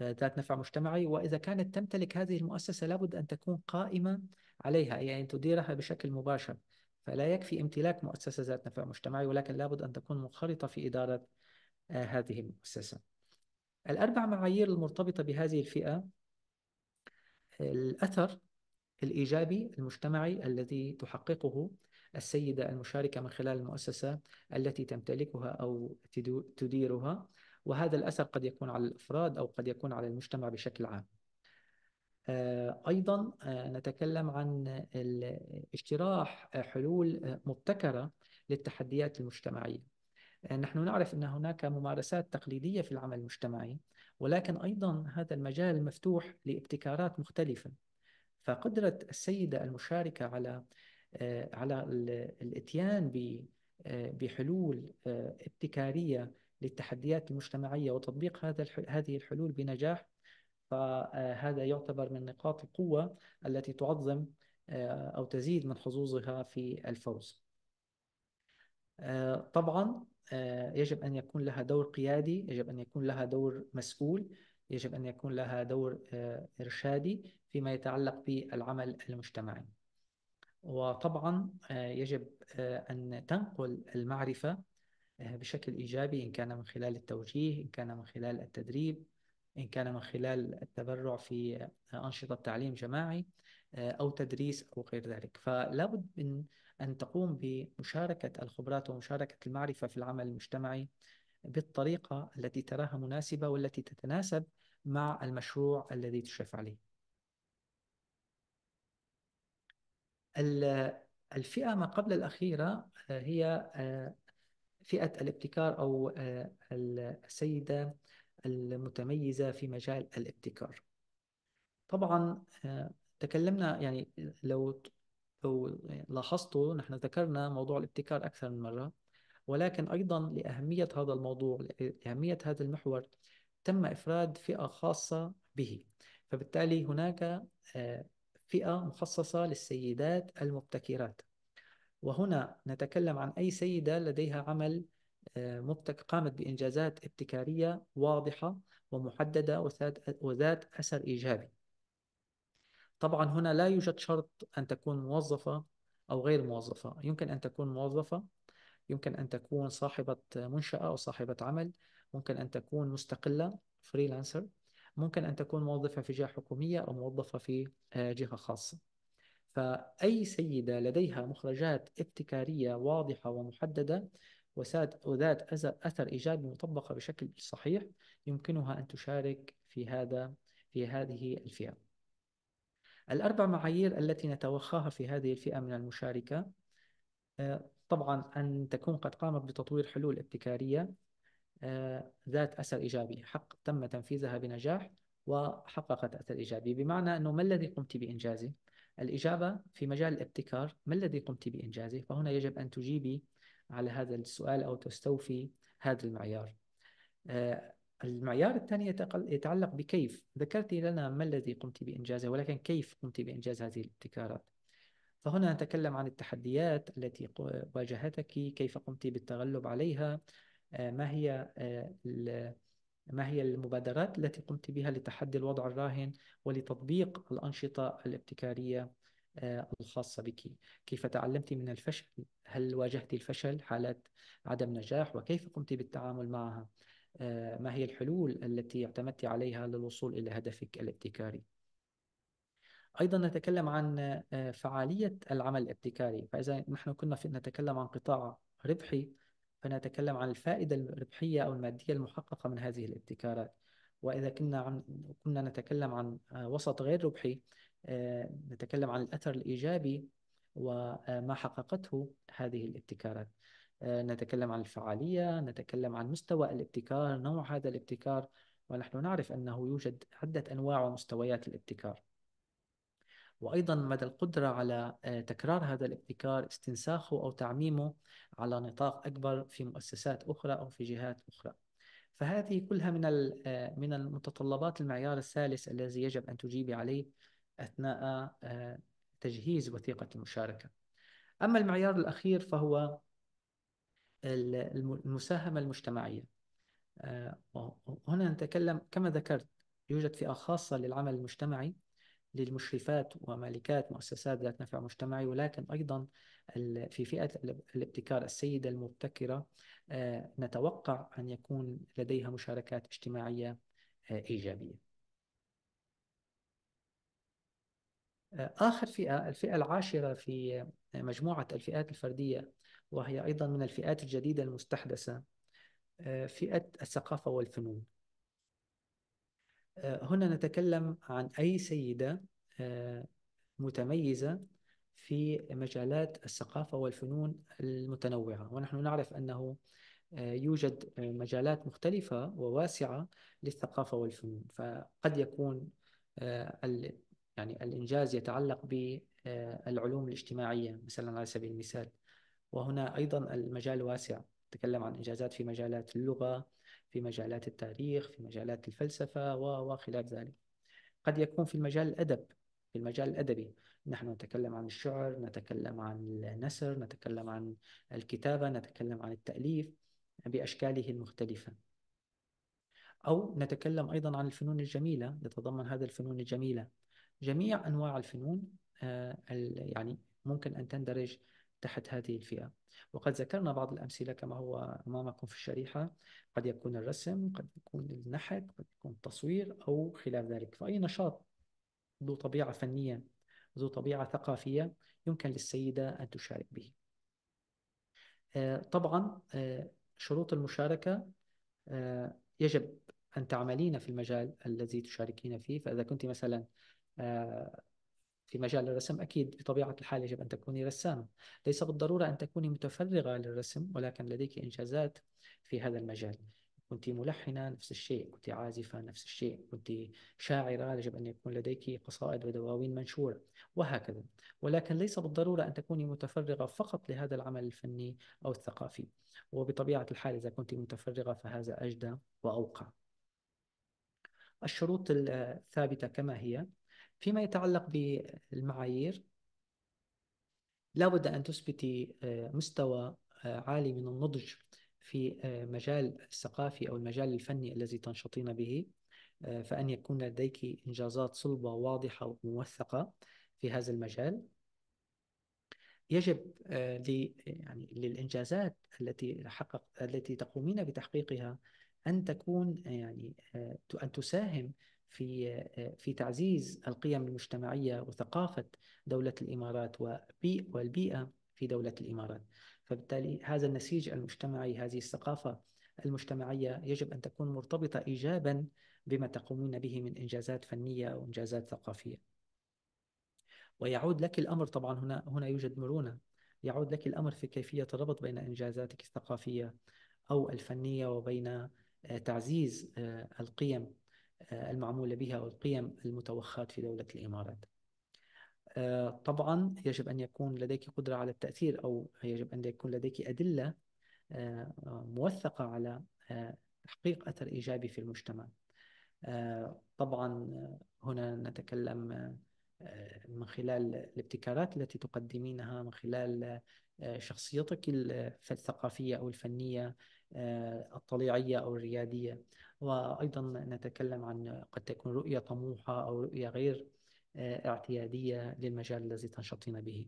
آه، ذات نفع مجتمعي وإذا كانت تمتلك هذه المؤسسة لابد أن تكون قائمة عليها يعني تديرها بشكل مباشر فلا يكفي امتلاك مؤسسة ذات نفع مجتمعي ولكن لابد أن تكون منخرطة في إدارة آه، هذه المؤسسة الأربع معايير المرتبطة بهذه الفئة آه، الأثر الإيجابي المجتمعي الذي تحققه السيدة المشاركة من خلال المؤسسة التي تمتلكها أو تديرها وهذا الأثر قد يكون على الأفراد أو قد يكون على المجتمع بشكل عام آه، أيضا آه، نتكلم عن اجتراح حلول مبتكرة للتحديات المجتمعية آه، نحن نعرف أن هناك ممارسات تقليدية في العمل المجتمعي ولكن أيضا هذا المجال مفتوح لابتكارات مختلفة فقدرة السيدة المشاركة على آه، على الاتيان آه، بحلول آه، ابتكاريه للتحديات المجتمعيه وتطبيق هذا هذه الحلول بنجاح فهذا يعتبر من نقاط القوه التي تعظم او تزيد من حظوظها في الفوز. طبعا يجب ان يكون لها دور قيادي، يجب ان يكون لها دور مسؤول، يجب ان يكون لها دور ارشادي فيما يتعلق بالعمل المجتمعي. وطبعا آه، يجب آه، أن تنقل المعرفة آه، بشكل إيجابي إن كان من خلال التوجيه إن كان من خلال التدريب إن كان من خلال التبرع في أنشطة تعليم جماعي أو تدريس أو غير ذلك فلا بد من أن تقوم بمشاركة الخبرات ومشاركة المعرفة في العمل المجتمعي بالطريقة التي تراها مناسبة والتي تتناسب مع المشروع الذي تشرف عليه الفئة ما قبل الأخيرة آه، هي آه، فئة الابتكار أو آه، السيدة المتميزة في مجال الابتكار طبعا تكلمنا يعني لو لو لاحظتوا نحن ذكرنا موضوع الابتكار أكثر من مرة ولكن أيضا لأهمية هذا الموضوع لأهمية هذا المحور تم إفراد فئة خاصة به فبالتالي هناك فئة مخصصة للسيدات المبتكرات وهنا نتكلم عن أي سيدة لديها عمل آه، مبتك قامت بإنجازات ابتكارية واضحة ومحددة وذات أثر إيجابي طبعا هنا لا يوجد شرط أن تكون موظفة أو غير موظفة يمكن أن تكون موظفة يمكن أن تكون صاحبة منشأة أو صاحبة عمل ممكن أن تكون مستقلة فريلانسر ممكن أن تكون موظفة في جهة حكومية أو موظفة في آه، جهة خاصة فأي سيدة لديها مخرجات ابتكارية واضحة ومحددة وذات أثر إيجابي مطبقة بشكل صحيح يمكنها أن تشارك في هذا في هذه الفئة الأربع معايير التي نتوخاها في هذه الفئة من المشاركة آه، طبعا أن تكون قد قامت بتطوير حلول ابتكارية آه، ذات أثر إيجابي حق تم تنفيذها بنجاح وحققت أثر إيجابي بمعنى أنه ما الذي قمت بإنجازه الإجابة في مجال الابتكار ما الذي قمت بإنجازه فهنا يجب أن تجيبي على هذا السؤال أو تستوفي هذا المعيار آه، المعيار الثاني يتعلق بكيف ذكرت لنا ما الذي قمت بإنجازه ولكن كيف قمت بإنجاز هذه الابتكارات فهنا نتكلم عن التحديات التي واجهتك كيف قمت بالتغلب عليها آه، ما هي آه، ما هي المبادرات التي قمت بها لتحدي الوضع الراهن ولتطبيق الأنشطة الابتكارية آه، الخاصة بك كيف تعلمت من الفشل هل واجهت الفشل حالات عدم نجاح وكيف قمت بالتعامل معها ما هي الحلول التي اعتمدت عليها للوصول إلى هدفك الابتكاري أيضا نتكلم عن فعالية العمل الابتكاري فإذا نحن كنا في نتكلم عن قطاع ربحي فنتكلم عن الفائدة الربحية أو المادية المحققة من هذه الابتكارات وإذا كنا عن كنا نتكلم عن آه، وسط غير ربحي آه، نتكلم عن الأثر الإيجابي وما آه، حققته هذه الابتكارات نتكلم عن الفعالية نتكلم عن مستوى الابتكار نوع هذا الابتكار ونحن نعرف أنه يوجد عدة أنواع ومستويات الابتكار وأيضا مدى القدرة على آه، تكرار هذا الابتكار استنساخه أو تعميمه على نطاق أكبر في مؤسسات أخرى أو في جهات أخرى فهذه كلها من آه، من المتطلبات المعيار الثالث الذي يجب أن تجيبي عليه أثناء آه، تجهيز وثيقة المشاركة أما المعيار الأخير فهو المساهمة المجتمعية هنا نتكلم كما ذكرت يوجد فئة خاصة للعمل المجتمعي للمشرفات ومالكات مؤسسات ذات نفع مجتمعي ولكن أيضا في فئة الابتكار السيدة المبتكرة آه، نتوقع أن يكون لديها مشاركات اجتماعية آه، إيجابية آه، آخر فئة الفئة العاشرة في مجموعة الفئات الفردية وهي أيضا من الفئات الجديدة المستحدثة فئة الثقافة والفنون آه، هنا نتكلم عن أي سيدة آه، متميزة في مجالات الثقافة والفنون المتنوعة ونحن نعرف أنه آه، يوجد مجالات مختلفة وواسعة للثقافة والفنون فقد يكون يعني الإنجاز يتعلق بالعلوم الاجتماعية مثلا على سبيل المثال وهنا أيضا المجال واسع نتكلم عن إنجازات في مجالات اللغة في مجالات التاريخ في مجالات الفلسفة وخلاف ذلك قد يكون في مجال الأدب في المجال الأدبي نحن نتكلم عن الشعر نتكلم عن النثر نتكلم عن الكتابة نتكلم عن التأليف بأشكاله المختلفة أو نتكلم أيضا عن الفنون الجميلة يتضمن هذا الفنون الجميلة جميع أنواع الفنون آه، يعني ممكن أن تندرج تحت هذه الفئة وقد ذكرنا بعض الأمثلة كما هو أمامكم في الشريحة قد يكون الرسم قد يكون النحت قد يكون التصوير أو خلاف ذلك فأي نشاط ذو طبيعة فنية ذو طبيعة ثقافية يمكن للسيدة أن تشارك به آه، طبعا آه، شروط المشاركة آه، يجب أن تعملين في المجال الذي تشاركين فيه فإذا كنت مثلا في مجال الرسم أكيد بطبيعة الحال يجب أن تكوني رسامة ليس بالضرورة أن تكوني متفرغة للرسم ولكن لديك إنجازات في هذا المجال كنت ملحنة نفس الشيء كنت عازفة نفس الشيء كنت شاعرة يجب أن يكون لديك قصائد ودواوين منشورة وهكذا ولكن ليس بالضرورة أن تكوني متفرغة فقط لهذا العمل الفني أو الثقافي وبطبيعة الحال إذا كنت متفرغة فهذا أجدى وأوقع الشروط الثابتة كما هي فيما يتعلق بالمعايير لابد أن تثبتي آه، مستوى آه، عالي من النضج في آه، مجال الثقافي أو المجال الفني الذي تنشطين به فأن يكون لديك إنجازات صلبة واضحة وموثقة في هذا المجال يجب يعني للإنجازات التي حقق التي تقومين بتحقيقها أن تكون يعني أن تساهم في في تعزيز القيم المجتمعيه وثقافه دوله الامارات والبيئه في دوله الامارات فبالتالي هذا النسيج المجتمعي هذه الثقافه المجتمعيه يجب ان تكون مرتبطه ايجابا بما تقومين به من انجازات فنيه او انجازات ثقافيه ويعود لك الامر طبعا هنا هنا يوجد مرونه يعود لك الامر في كيفيه الربط بين انجازاتك الثقافيه او الفنيه وبين آه، تعزيز آه، القيم آه، المعمولة بها أو القيم المتوخاة في دولة الإمارات آه، طبعا يجب أن يكون لديك قدرة على التأثير أو يجب أن يكون لديك أدلة آه، موثقة على تحقيق أثر إيجابي في المجتمع طبعا هنا نتكلم من خلال الابتكارات التي تقدمينها من خلال شخصيتك الثقافية أو الفنية الطليعية أو الريادية وأيضا نتكلم عن قد تكون رؤية طموحة أو رؤية غير آه، اعتيادية للمجال الذي تنشطين به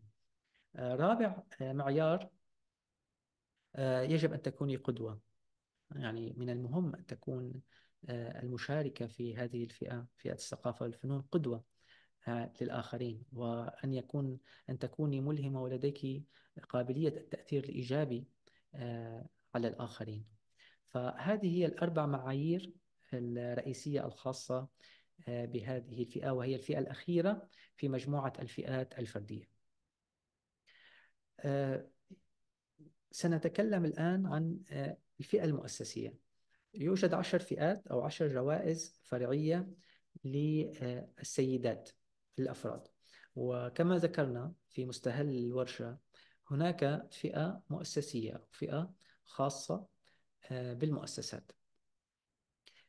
آه، رابع آه، معيار يجب أن تكوني قدوة يعني من المهم أن تكون المشاركة في هذه الفئة فئة الثقافة والفنون قدوة للآخرين وأن يكون أن تكوني ملهمة ولديك قابلية التأثير الإيجابي على الآخرين فهذه هي الأربع معايير الرئيسية الخاصة آه، بهذه الفئة وهي الفئة الأخيرة في مجموعة الفئات الفردية آه، سنتكلم الآن عن آه، الفئة المؤسسية يوجد عشر فئات أو عشر جوائز فرعية للسيدات الأفراد وكما ذكرنا في مستهل الورشة هناك فئة مؤسسية فئة خاصة آه، بالمؤسسات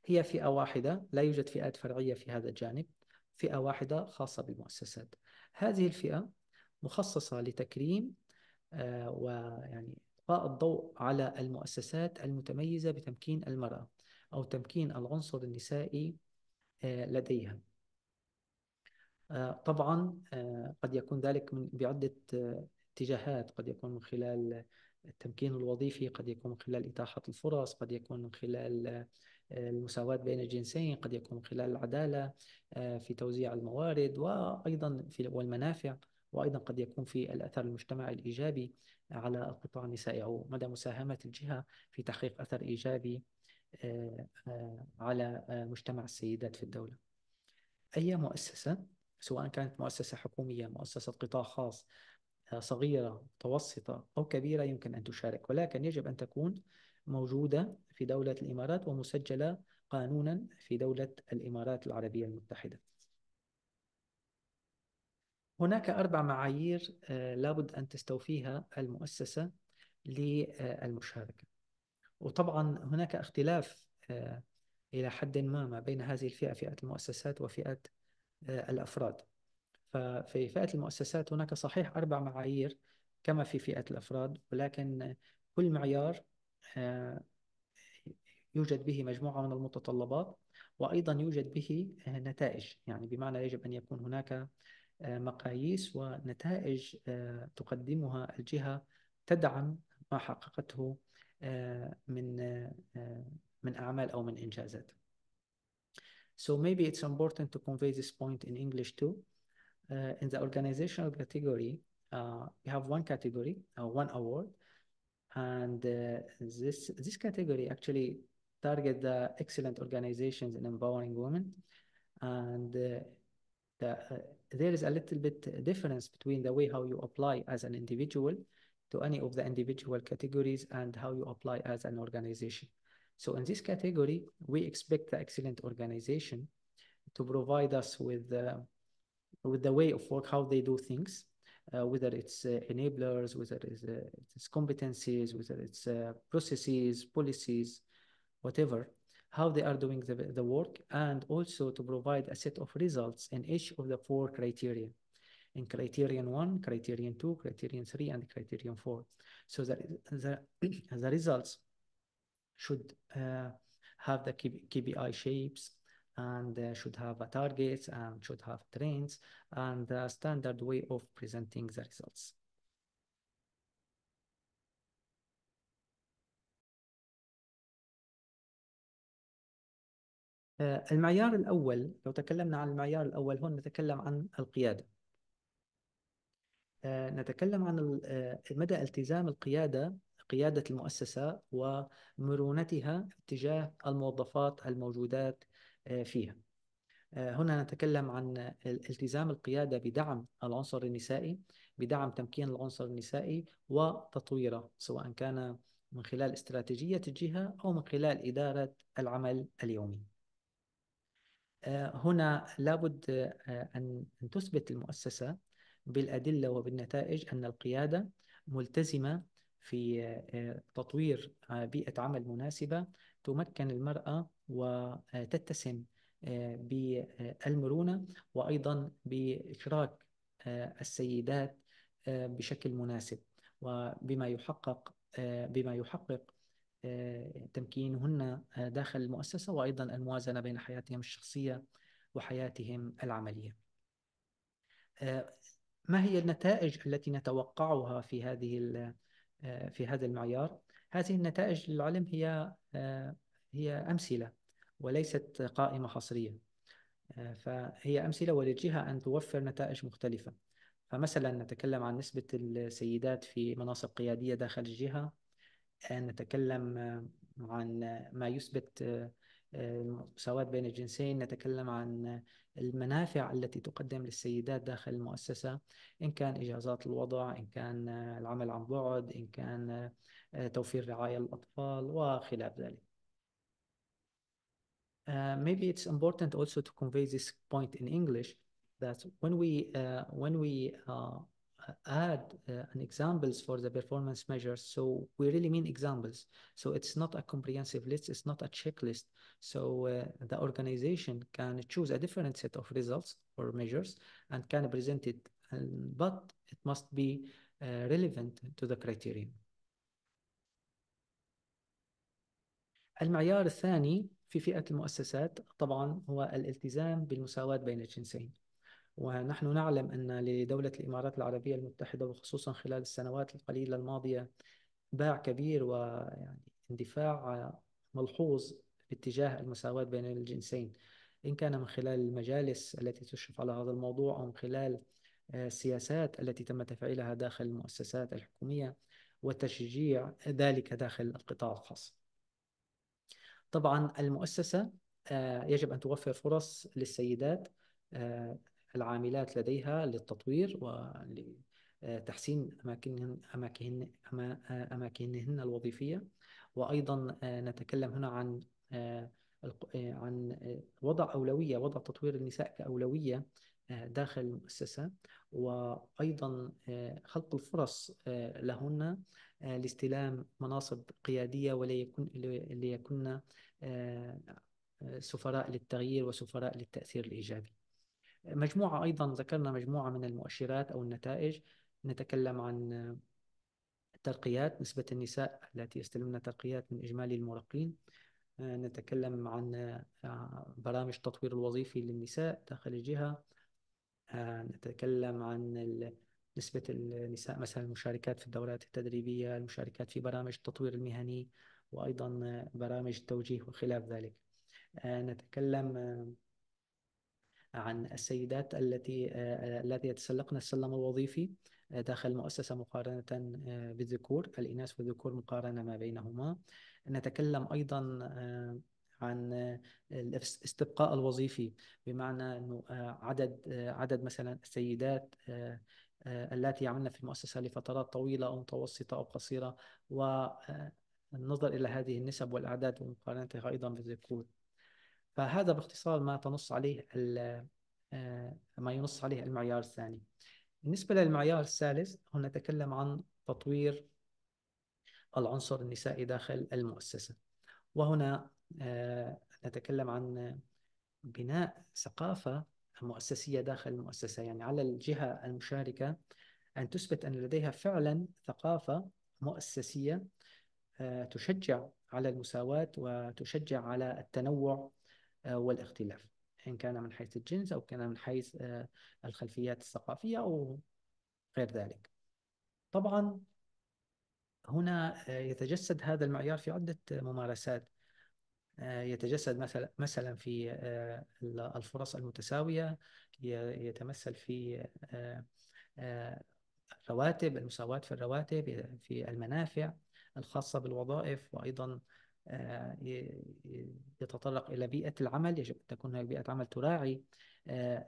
هي فئة واحدة لا يوجد فئات فرعية في هذا الجانب فئة واحدة خاصة بالمؤسسات هذه الفئة مخصصة لتكريم آه، ويعني إلقاء الضوء على المؤسسات المتميزة بتمكين المرأة أو تمكين العنصر النسائي آه، لديها طبعا قد يكون ذلك من بعدة اتجاهات قد يكون من خلال التمكين الوظيفي قد يكون من خلال إتاحة الفرص قد يكون من خلال آه، المساواة بين الجنسين قد يكون من خلال العدالة آه، في توزيع الموارد وأيضا في والمنافع وأيضا قد يكون في الأثر المجتمعي الإيجابي على القطاع النسائي أو مدى مساهمة الجهة في تحقيق أثر إيجابي آه، على مجتمع السيدات في الدولة أي مؤسسة سواء كانت مؤسسة حكومية مؤسسة قطاع خاص صغيرة متوسطة أو كبيرة يمكن أن تشارك ولكن يجب أن تكون موجودة في دولة الإمارات ومسجلة قانونا في دولة الإمارات العربية المتحدة هناك أربع معايير آه، لابد أن تستوفيها المؤسسة للمشاركة وطبعا هناك اختلاف آه، إلى حد ما ما بين هذه الفئة فئة المؤسسات وفئة آه، الأفراد ففي فئة المؤسسات هناك صحيح أربع معايير كما في فئة الأفراد ولكن كل معيار آه، يوجد به مجموعة من المتطلبات وأيضا يوجد به آه، نتائج يعني بمعنى يجب أن يكون هناك آه، مقاييس ونتائج تقدمها الجهة تدعم ما حققته من من أعمال أو من إنجازات. So maybe it's important to convey this point in English too. uh, in the organizational category, uh, we have one category, uh, one award, and uh, this this category actually target the excellent organizations in empowering women, and uh, the, uh, there is a little bit difference between the way how you apply as an individual to any of the individual categories and how you apply as an organization. So in this category, we expect the excellent organization to provide us with with the way of work, how they do things, uh, whether it's uh, enablers, whether it's, uh, it's, competencies, whether it's uh, processes, policies, whatever, how they are doing the, the work, and also to provide a set of results in each of the four criteria. In criterion one, criterion two, criterion three, and criterion four. So that the, [CLEARS THROAT] the results should uh, have the KPI shapes and uh, should have targets and should have trends and a standard way of presenting the results. Uh, المعيار الأول لو تكلمنا عن المعيار الأول هون نتكلم عن القيادة uh, نتكلم عن uh, مدى التزام القيادة قيادة المؤسسة ومرونتها تجاه الموظفات الموجودات آه، فيها آه، هنا نتكلم عن التزام القيادة بدعم العنصر النسائي بدعم تمكين العنصر النسائي وتطويره سواء كان من خلال استراتيجية الجهة أو من خلال إدارة العمل اليومي آه، هنا لابد أن تثبت المؤسسة بالأدلة وبالنتائج أن القيادة ملتزمة في تطوير بيئة عمل مناسبة تمكن المرأة وتتسم آه، بالمرونة وأيضا بإشراك آه، السيدات آه، بشكل مناسب وبما يحقق بما يحقق تمكينهن داخل المؤسسة وأيضا الموازنة بين حياتهم الشخصية وحياتهم العملية ما هي النتائج التي نتوقعها في هذه في هذا المعيار هذه النتائج للعلم هي آه، هي أمثلة وليست قائمة حصرية آه، فهي أمثلة وللجهة أن توفر نتائج مختلفة فمثلا نتكلم عن نسبة السيدات في مناصب قيادية داخل الجهة آه، نتكلم عن ما يثبت المساواة بين الجنسين نتكلم عن المنافع التي تقدم للسيدات داخل المؤسسة إن كان إجازات الوضع إن كان العمل عن بعد إن كان توفير رعاية للأطفال وخلاف ذلك. Uh, maybe it's important also to convey this point in English that when we uh, when we uh, add uh, an examples for the performance measures, so we really mean examples. So it's not a comprehensive list, it's not a checklist. So uh, the organization can choose a different set of results or measures and can present it, but it must be uh, relevant to the criterion. المعيار الثاني في فئة المؤسسات طبعا هو الالتزام بالمساواة بين الجنسين ونحن نعلم أن لدولة الإمارات العربية المتحدة وخصوصا خلال السنوات القليلة الماضية باع كبير ويعني اندفاع ملحوظ باتجاه المساواة بين الجنسين إن كان من خلال المجالس التي تشرف على هذا الموضوع أو من خلال آه، السياسات التي تم تفعيلها داخل المؤسسات الحكومية وتشجيع ذلك داخل القطاع الخاص طبعا المؤسسة آه، يجب أن توفر فرص للسيدات آه، العاملات لديها للتطوير ولتحسين آه، أماكنهن, أماكنهن, أماكنهن الوظيفية وأيضا نتكلم هنا عن عن وضع أولوية وضع تطوير النساء كأولوية داخل المؤسسة وأيضا خلق الفرص لهن آه، لاستلام مناصب قيادية وليكن ليكن آه، آه، سفراء للتغيير وسفراء للتأثير الإيجابي مجموعة أيضا ذكرنا مجموعة من المؤشرات أو النتائج نتكلم عن ترقيات نسبة النساء التي يستلمن ترقيات من إجمالي المرقين نتكلم عن برامج التطوير الوظيفي للنساء داخل الجهة نتكلم عن نسبة النساء مثلا المشاركات في الدورات التدريبية المشاركات في برامج التطوير المهني وأيضا برامج التوجيه وخلاف ذلك آه، نتكلم آه، عن السيدات التي آه، التي يتسلقن السلم الوظيفي داخل المؤسسة مقارنة بالذكور الإناث والذكور مقارنة ما بينهما نتكلم أيضا عن الاستبقاء الوظيفي بمعنى انه عدد عدد مثلا السيدات آه، التي عملنا في المؤسسة لفترات طويلة أو متوسطة أو قصيرة والنظر آه، إلى هذه النسب والأعداد ومقارنتها أيضا بالذكور فهذا باختصار ما تنص عليه آه، ما ينص عليه المعيار الثاني بالنسبة للمعيار الثالث هنا نتكلم عن تطوير العنصر النسائي داخل المؤسسة وهنا نتكلم عن بناء ثقافة مؤسسية داخل المؤسسة يعني على الجهة المشاركة أن تثبت أن لديها فعلا ثقافة مؤسسية آه، تشجع على المساواة وتشجع على التنوع آه، والاختلاف إن كان من حيث الجنس أو كان من حيث آه، الخلفيات الثقافية أو غير ذلك طبعا هنا يتجسد هذا المعيار في عدة ممارسات آه، يتجسد مثلا مثلا في آه، الفرص المتساويه يتمثل في آه، الرواتب المساواه في الرواتب في المنافع الخاصه بالوظائف وايضا يتطرق إلى بيئة العمل يجب أن تكون هناك بيئة عمل تراعي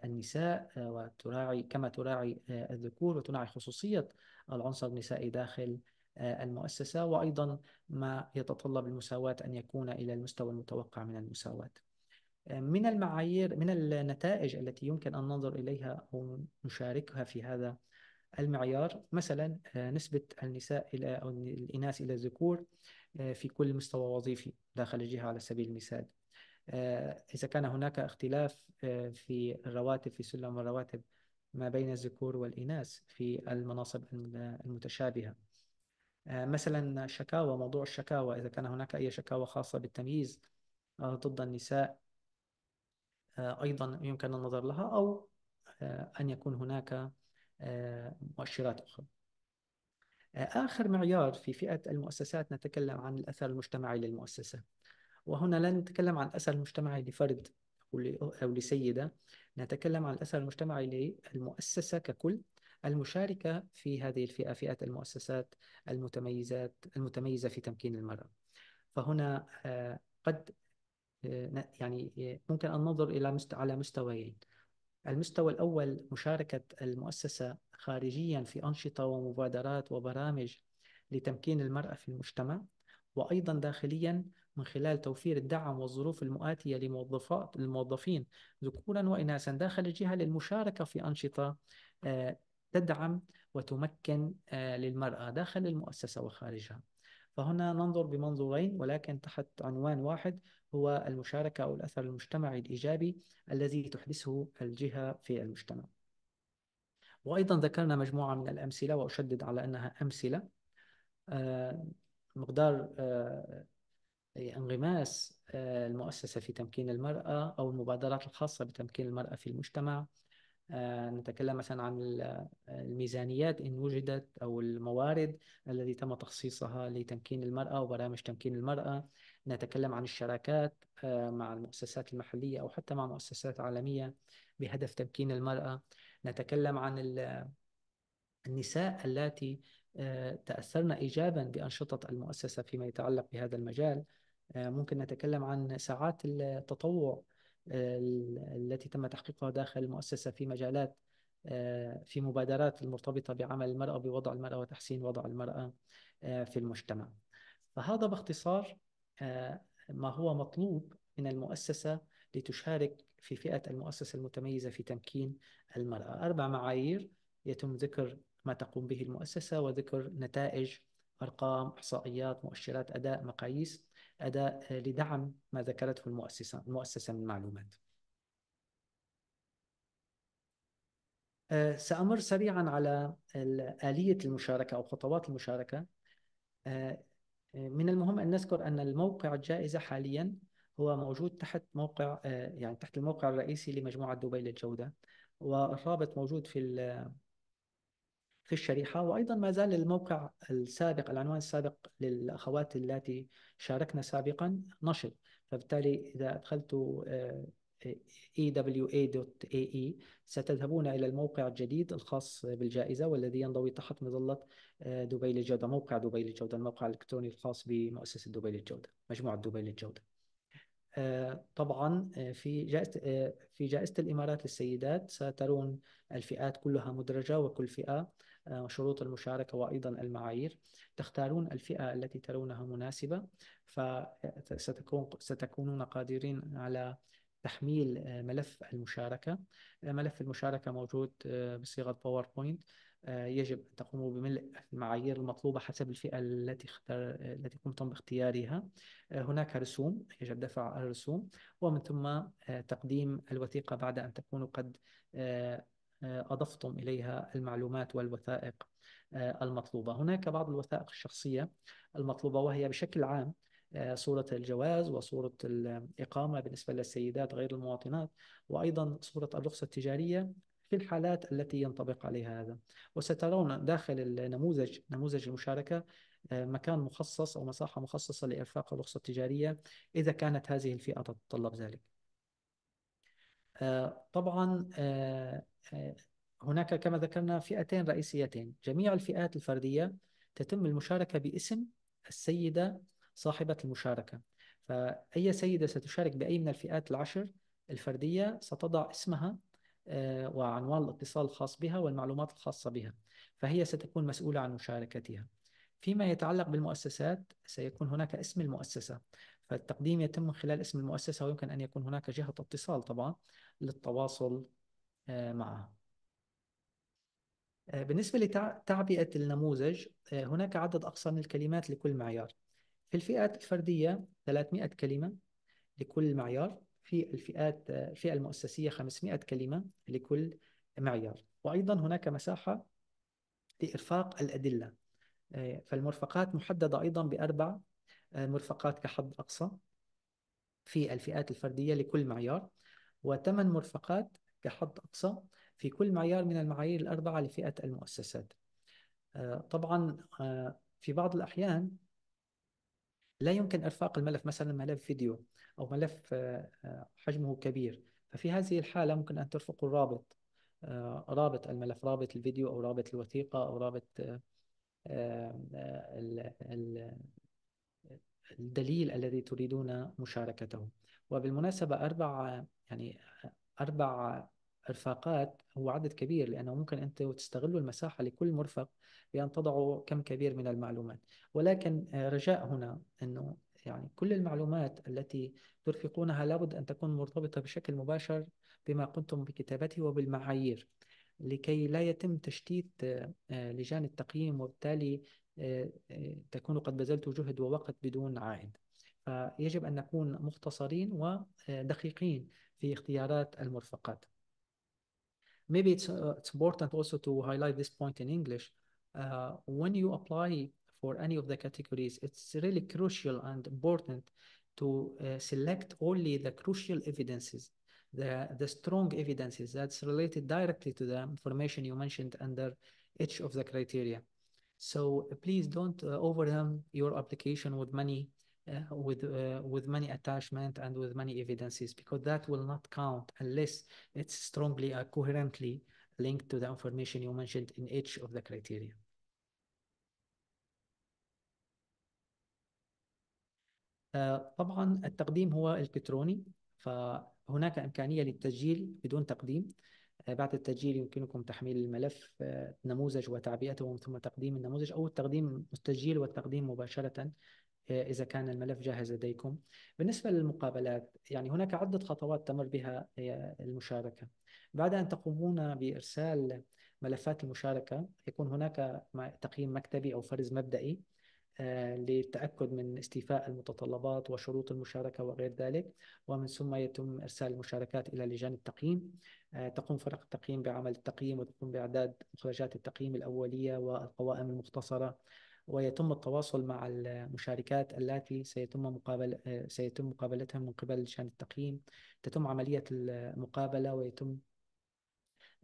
النساء وتراعي كما تراعي الذكور وتراعي خصوصية العنصر النسائي داخل آه، المؤسسة وأيضا ما يتطلب المساواة أن يكون إلى المستوى المتوقع من المساواة آه، من المعايير من النتائج التي يمكن أن ننظر إليها أو نشاركها في هذا المعيار مثلا آه، نسبة النساء إلى أو الإناث إلى الذكور في كل مستوى وظيفي داخل الجهة على سبيل المثال إذا كان هناك اختلاف في الرواتب في سلم الرواتب ما بين الذكور والإناث في المناصب المتشابهة آه، مثلا شكاوى موضوع الشكاوى إذا كان هناك أي شكاوى خاصة بالتمييز آه، ضد النساء آه، أيضا يمكن النظر لها أو أن يكون هناك مؤشرات أخرى آخر معيار في فئة المؤسسات نتكلم عن الأثر المجتمعي للمؤسسة وهنا لا نتكلم عن الأثر المجتمعي لفرد أو لسيدة نتكلم عن الأثر المجتمعي للمؤسسة ككل المشاركة في هذه الفئة فئة المؤسسات المتميزات المتميزة في تمكين المرأة فهنا آه، قد آه، يعني آه، ممكن أن ننظر إلى على مستويين المستوى الأول مشاركة المؤسسة خارجيا في أنشطة ومبادرات وبرامج لتمكين المرأة في المجتمع وأيضا داخليا من خلال توفير الدعم والظروف المؤاتية لموظفات الموظفين ذكورا وإناثا داخل الجهة للمشاركة في أنشطة تدعم وتمكن آه، للمرأة داخل المؤسسة وخارجها فهنا ننظر بمنظورين ولكن تحت عنوان واحد هو المشاركة أو الأثر المجتمعي الإيجابي الذي تحدثه الجهة في المجتمع وأيضا ذكرنا مجموعة من الأمثلة وأشدد على أنها أمثلة آه، مقدار آه، انغماس المؤسسة في تمكين المرأة أو المبادرات الخاصة بتمكين المرأة في المجتمع آه، نتكلم مثلا عن الميزانيات إن وجدت أو الموارد التي تم تخصيصها لتمكين المرأة وبرامج تمكين المرأة نتكلم عن الشراكات آه، مع المؤسسات المحلية أو حتى مع مؤسسات عالمية بهدف تمكين المرأة نتكلم عن النساء اللاتي آه، تأثرن إيجابا بأنشطة المؤسسة فيما يتعلق بهذا المجال ممكن نتكلم عن ساعات التطوع آه، التي تم تحقيقها داخل المؤسسة في مجالات آه، في مبادرات المرتبطة بعمل المرأة بوضع المرأة وتحسين وضع المرأة آه، في المجتمع فهذا باختصار ما هو مطلوب من المؤسسة لتشارك في فئة المؤسسة المتميزة في تمكين المرأة أربع معايير يتم ذكر ما تقوم به المؤسسة وذكر نتائج أرقام إحصائيات مؤشرات أداء مقاييس أداء لدعم ما ذكرته المؤسسة المؤسسة من معلومات آه، سأمر سريعا على آلية المشاركة أو خطوات المشاركة آه، آه، من المهم أن نذكر أن الموقع الجائزة حاليا هو موجود تحت موقع يعني تحت الموقع الرئيسي لمجموعة دبي للجودة والرابط موجود في في الشريحة وأيضا ما زال الموقع السابق العنوان السابق للأخوات اللاتي شاركنا سابقا نشط فبالتالي إذا أدخلت آه، ewa.ae ستذهبون إلى الموقع الجديد الخاص بالجائزة والذي ينضوي تحت مظلة آه، دبي للجودة موقع دبي للجودة الموقع الإلكتروني الخاص بمؤسسة دبي للجودة مجموعة دبي للجودة آه، طبعا في جائزة في جائزة الإمارات للسيدات سترون الفئات كلها مدرجة وكل فئة آه، شروط المشاركة وأيضا المعايير تختارون الفئة التي ترونها مناسبة فستكون ستكونون قادرين على تحميل آه، ملف المشاركة آه، ملف المشاركة موجود بصيغة باوربوينت يجب أن تقوموا بملء المعايير المطلوبة حسب الفئة التي اختار... التي قمتم باختيارها هناك رسوم يجب دفع الرسوم ومن ثم تقديم الوثيقة بعد أن تكونوا قد آه، أضفتم إليها المعلومات والوثائق آه، المطلوبة هناك بعض الوثائق الشخصية المطلوبة وهي بشكل عام صورة آه، الجواز وصورة الإقامة بالنسبة للسيدات غير المواطنات وأيضا صورة الرخصة التجارية في الحالات التي ينطبق عليها هذا وسترون داخل النموذج نموذج المشاركة مكان مخصص أو مساحة مخصصة لإرفاق الرخصة التجارية إذا كانت هذه الفئة تتطلب ذلك طبعا هناك كما ذكرنا فئتين رئيسيتين جميع الفئات الفردية تتم المشاركة باسم السيدة صاحبة المشاركة فأي سيدة ستشارك بأي من الفئات العشر الفردية ستضع اسمها آه، وعنوان الاتصال الخاص بها والمعلومات الخاصة بها فهي ستكون مسؤولة عن مشاركتها فيما يتعلق بالمؤسسات سيكون هناك اسم المؤسسة فالتقديم يتم من خلال اسم المؤسسة ويمكن أن يكون هناك جهة اتصال طبعا للتواصل آه، معها آه، بالنسبة لتعبئة النموذج آه، هناك عدد أقصى من الكلمات لكل معيار في الفئات الفردية 300 كلمة لكل معيار في الفئات الفئة المؤسسية 500 كلمة لكل معيار وأيضا هناك مساحة لإرفاق الأدلة فالمرفقات محددة أيضا بأربع مرفقات كحد أقصى في الفئات الفردية لكل معيار وثمان مرفقات كحد أقصى في كل معيار من المعايير الأربعة لفئة المؤسسات آه، طبعا آه، في بعض الأحيان لا يمكن إرفاق الملف مثلا ملف فيديو أو ملف آه، حجمه كبير ففي هذه الحالة ممكن أن ترفقوا الرابط رابط الملف رابط الفيديو أو رابط الوثيقة أو رابط الدليل الذي تريدون مشاركته وبالمناسبة أربع يعني أربع الرفاقات هو عدد كبير لأنه ممكن أنت تستغلوا المساحة لكل مرفق بأن تضعوا كم كبير من المعلومات ولكن آه، رجاء هنا أنه يعني كل المعلومات التي ترفقونها لابد أن تكون مرتبطة بشكل مباشر بما قمتم بكتابته وبالمعايير لكي لا يتم تشتيت آه، آه، لجان التقييم وبالتالي تكونوا قد بذلتوا جهد ووقت بدون عائد فيجب أن نكون مختصرين ودقيقين في اختيارات المرفقات maybe it's, uh, it's important also to highlight this point in English. Uh, when you apply for any of the categories, it's really crucial and important to uh, select only the crucial evidences, the, the strong evidences that's related directly to the information you mentioned under each of the criteria. So uh, please don't uh, overwhelm your application with many uh, with uh, with many attachment and with many evidences because that will not count unless it's strongly uh, coherently linked to the information you mentioned in each of the criteria. طبعا التقديم هو الكتروني فهناك امكانيه للتسجيل بدون تقديم بعد التسجيل يمكنكم تحميل الملف نموذج وتعبئته ثم تقديم النموذج او التقديم التسجيل والتقديم مباشره اذا كان الملف جاهز لديكم. بالنسبه للمقابلات يعني هناك عده خطوات تمر بها المشاركه. بعد ان تقومون بارسال ملفات المشاركه يكون هناك تقييم مكتبي او فرز مبدئي آه، للتأكد من استيفاء المتطلبات وشروط المشاركة وغير ذلك ومن ثم يتم إرسال المشاركات إلى لجان التقييم آه، تقوم فرق التقييم بعمل التقييم وتقوم بإعداد مخرجات التقييم الأولية والقوائم المختصرة ويتم التواصل مع المشاركات التي سيتم مقابل سيتم مقابلتها من قبل لجان التقييم تتم عملية المقابلة ويتم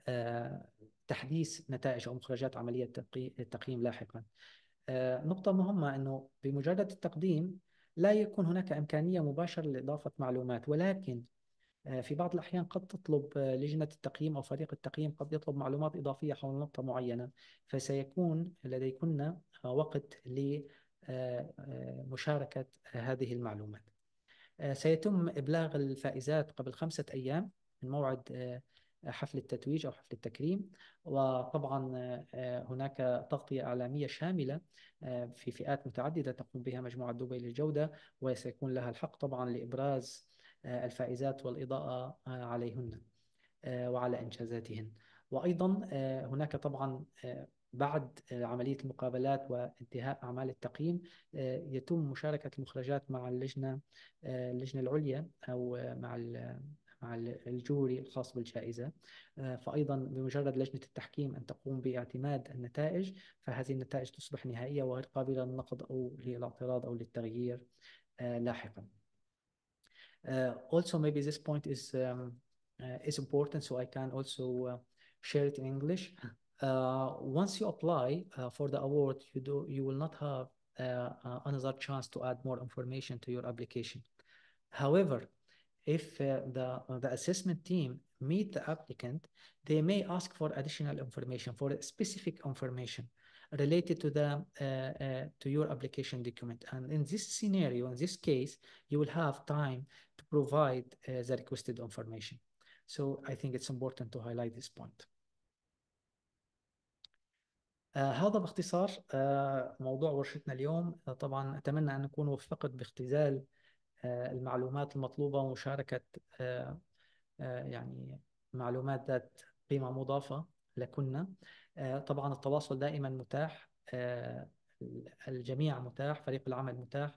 آه، تحديث نتائج أو مخرجات عملية التقييم لاحقا آه، نقطة مهمة أنه بمجرد التقديم لا يكون هناك إمكانية مباشرة لإضافة معلومات ولكن آه، في بعض الأحيان قد تطلب آه، لجنة التقييم أو فريق التقييم قد يطلب معلومات إضافية حول نقطة معينة فسيكون لديكن آه، وقت لمشاركة هذه المعلومات سيتم إبلاغ الفائزات قبل خمسة أيام من موعد حفل التتويج أو حفل التكريم وطبعا هناك تغطية إعلامية شاملة في فئات متعددة تقوم بها مجموعة دبي للجودة وسيكون لها الحق طبعا لإبراز آه، الفائزات والإضاءة آه، عليهن آه، وعلى إنجازاتهن وأيضا هناك طبعا بعد عملية المقابلات وانتهاء أعمال التقييم يتم مشاركة المخرجات مع اللجنة اللجنة العليا أو مع مع الجوري الخاص بالجائزة فأيضا بمجرد لجنة التحكيم أن تقوم باعتماد النتائج فهذه النتائج تصبح نهائية وغير قابلة للنقد أو للاعتراض أو للتغيير لاحقاً Uh, also, maybe this point is um, uh, is important, so I can also uh, share it in English. once you apply for the award, you do you will not have another chance to add more information to your application. However, if uh, the, the assessment team meet the applicant, they may ask for additional information, for specific information. related to the uh, uh, to your application document. And in this scenario, in this case, you will have time to provide uh, the requested information. So I think it's important to highlight this point. هذا باختصار موضوع ورشتنا اليوم طبعا أتمنى أن نكون وفقت باختزال المعلومات المطلوبة ومشاركة يعني معلومات ذات قيمة مضافة لكنا آه، طبعا التواصل دائما متاح آه، الجميع متاح فريق العمل متاح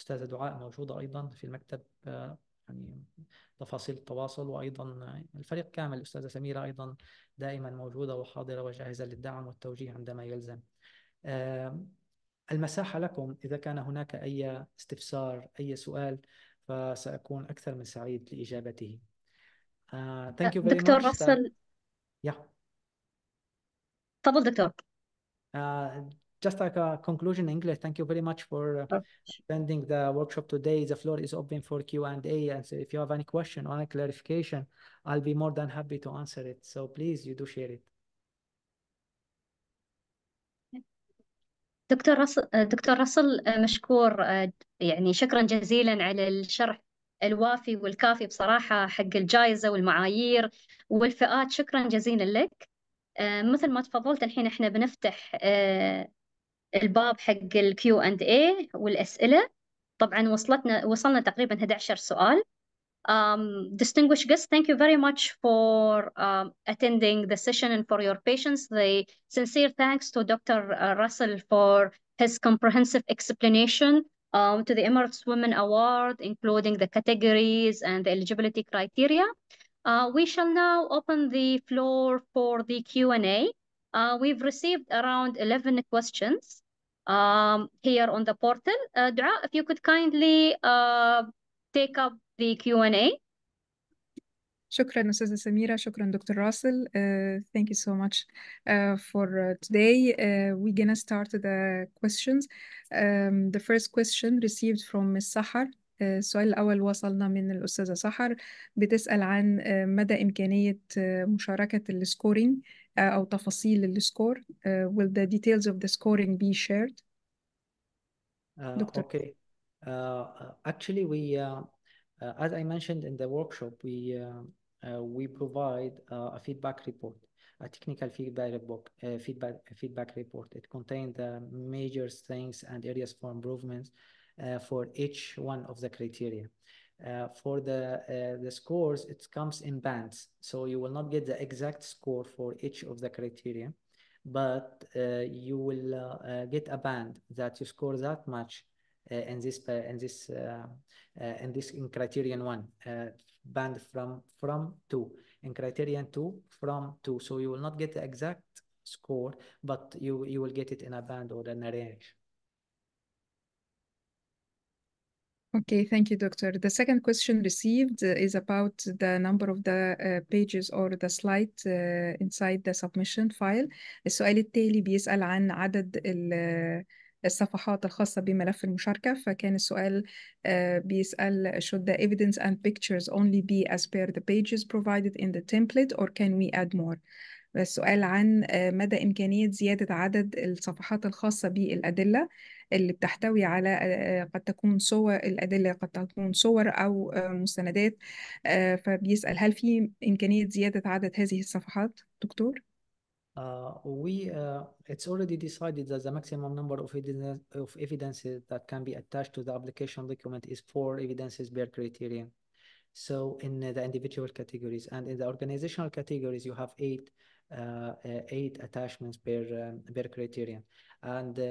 أستاذة دعاء موجودة أيضا في المكتب آه، يعني تفاصيل التواصل وأيضا الفريق كامل استاذه سميرة أيضا دائما موجودة وحاضرة وجاهزة للدعم والتوجيه عندما يلزم المساحة لكم إذا كان هناك أي استفسار أي سؤال فسأكون أكثر من سعيد لإجابته دكتور رسل yeah. تفضل دكتور Uh, just like a conclusion in English, thank you very much for uh, attending the workshop today. The floor is open for Q&A. And so if you have any question or any clarification, I'll be more than happy to answer it. So please, you do share it. دكتور رسل دكتور رسل مشكور يعني شكرا جزيلا على الشرح الوافي والكافي بصراحة حق الجائزة والمعايير والفئات شكرا جزيلا لك مثل ما تفضلت الحين احنا بنفتح الباب حق الكيو اند اي والاسئله طبعا وصلتنا وصلنا تقريبا 11 سؤال Um, distinguished guests, thank you very much for um, attending the session and for your patience. The sincere thanks to Dr. Russell for his comprehensive explanation um, to the Emirates Women Award, including the categories and the eligibility criteria. Uh, we shall now open the floor for the Q&A. Uh, we've received around 11 questions um, here on the portal. Uh, Dua, if you could kindly uh, take up the Q&A. uh, thank you so much uh, for uh, today uh, we're gonna start the questions um, the first question received from Ms. Sahar السؤال الأول وصلنا من الأستاذة سحر بتسأل عن مدى إمكانية مشاركة السكورينج أو تفاصيل السكور will the details of the scoring be shared uh, دكتور okay uh, actually we uh, as I mentioned in the workshop we we provide a feedback report a technical feedback report, feedback feedback report. It contains the major strengths and areas for improvements uh, for each one of the criteria. Uh, for the uh, the scores it comes in bands so you will not get the exact score for each of the criteria but uh, you will uh, uh, get a band that you score that much in this in this in this in criterion 1 band from from 2 in criterion 2 from 2 so you will not get the exact score but you you will get it in a band or in a range Okay, thank you, Doctor. The second question received uh, is about the number of the uh, pages or the slide uh, inside the submission file. السؤال التالي بيسأل عن عدد uh, الصفحات الخاصة بملف المشاركة فكان السؤال uh, بيسأل should the evidence and pictures only be as per the pages provided in the template or can we add more? السؤال عن مدى إمكانية زيادة عدد الصفحات الخاصة بالأدلة اللي بتحتوي على قد تكون صور الأدلة قد تكون صور أو مستندات فبيسأل هل في إمكانية زيادة عدد هذه الصفحات دكتور؟ Uh, we uh, it's already decided that the maximum number of evidence, of evidences that can be attached to the application document is four evidences per criterion. So in the individual categories and in the organizational categories, you have eight uh, eight attachments per um, per criterion, and uh,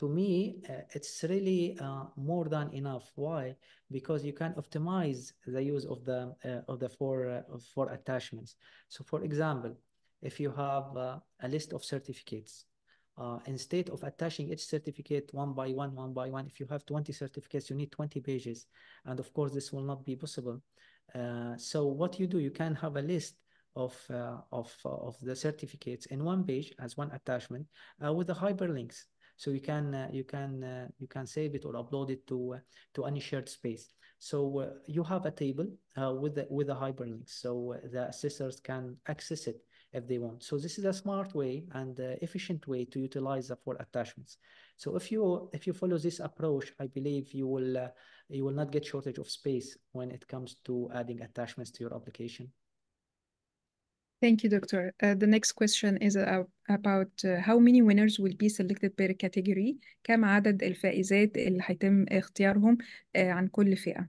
to me, uh, it's really uh, more than enough. Why? Because you can optimize the use of the uh, of the four uh, four attachments. So, for example, if you have uh, a list of certificates, uh, instead of attaching each certificate one by one, one by one, if you have twenty certificates, you need twenty pages, and of course, this will not be possible. so, what you do, you can have a list of of of the certificates in one page as one attachment with the hyperlinks so you can uh, you can uh, you can save it or upload it to uh, to any shared space so you have a table with the, with the hyperlinks, so the assessors can access it if they want. So this is a smart way and efficient way to utilize the four attachments. So if you if you follow this approach, I believe you will uh, you will not get shortage of space when it comes to adding attachments to your application. Thank you, Doctor. Uh, the next question is uh, about uh, how many winners will be selected per category. كم عدد الفائزات اللي هيتم اختيارهم عن كل فئة؟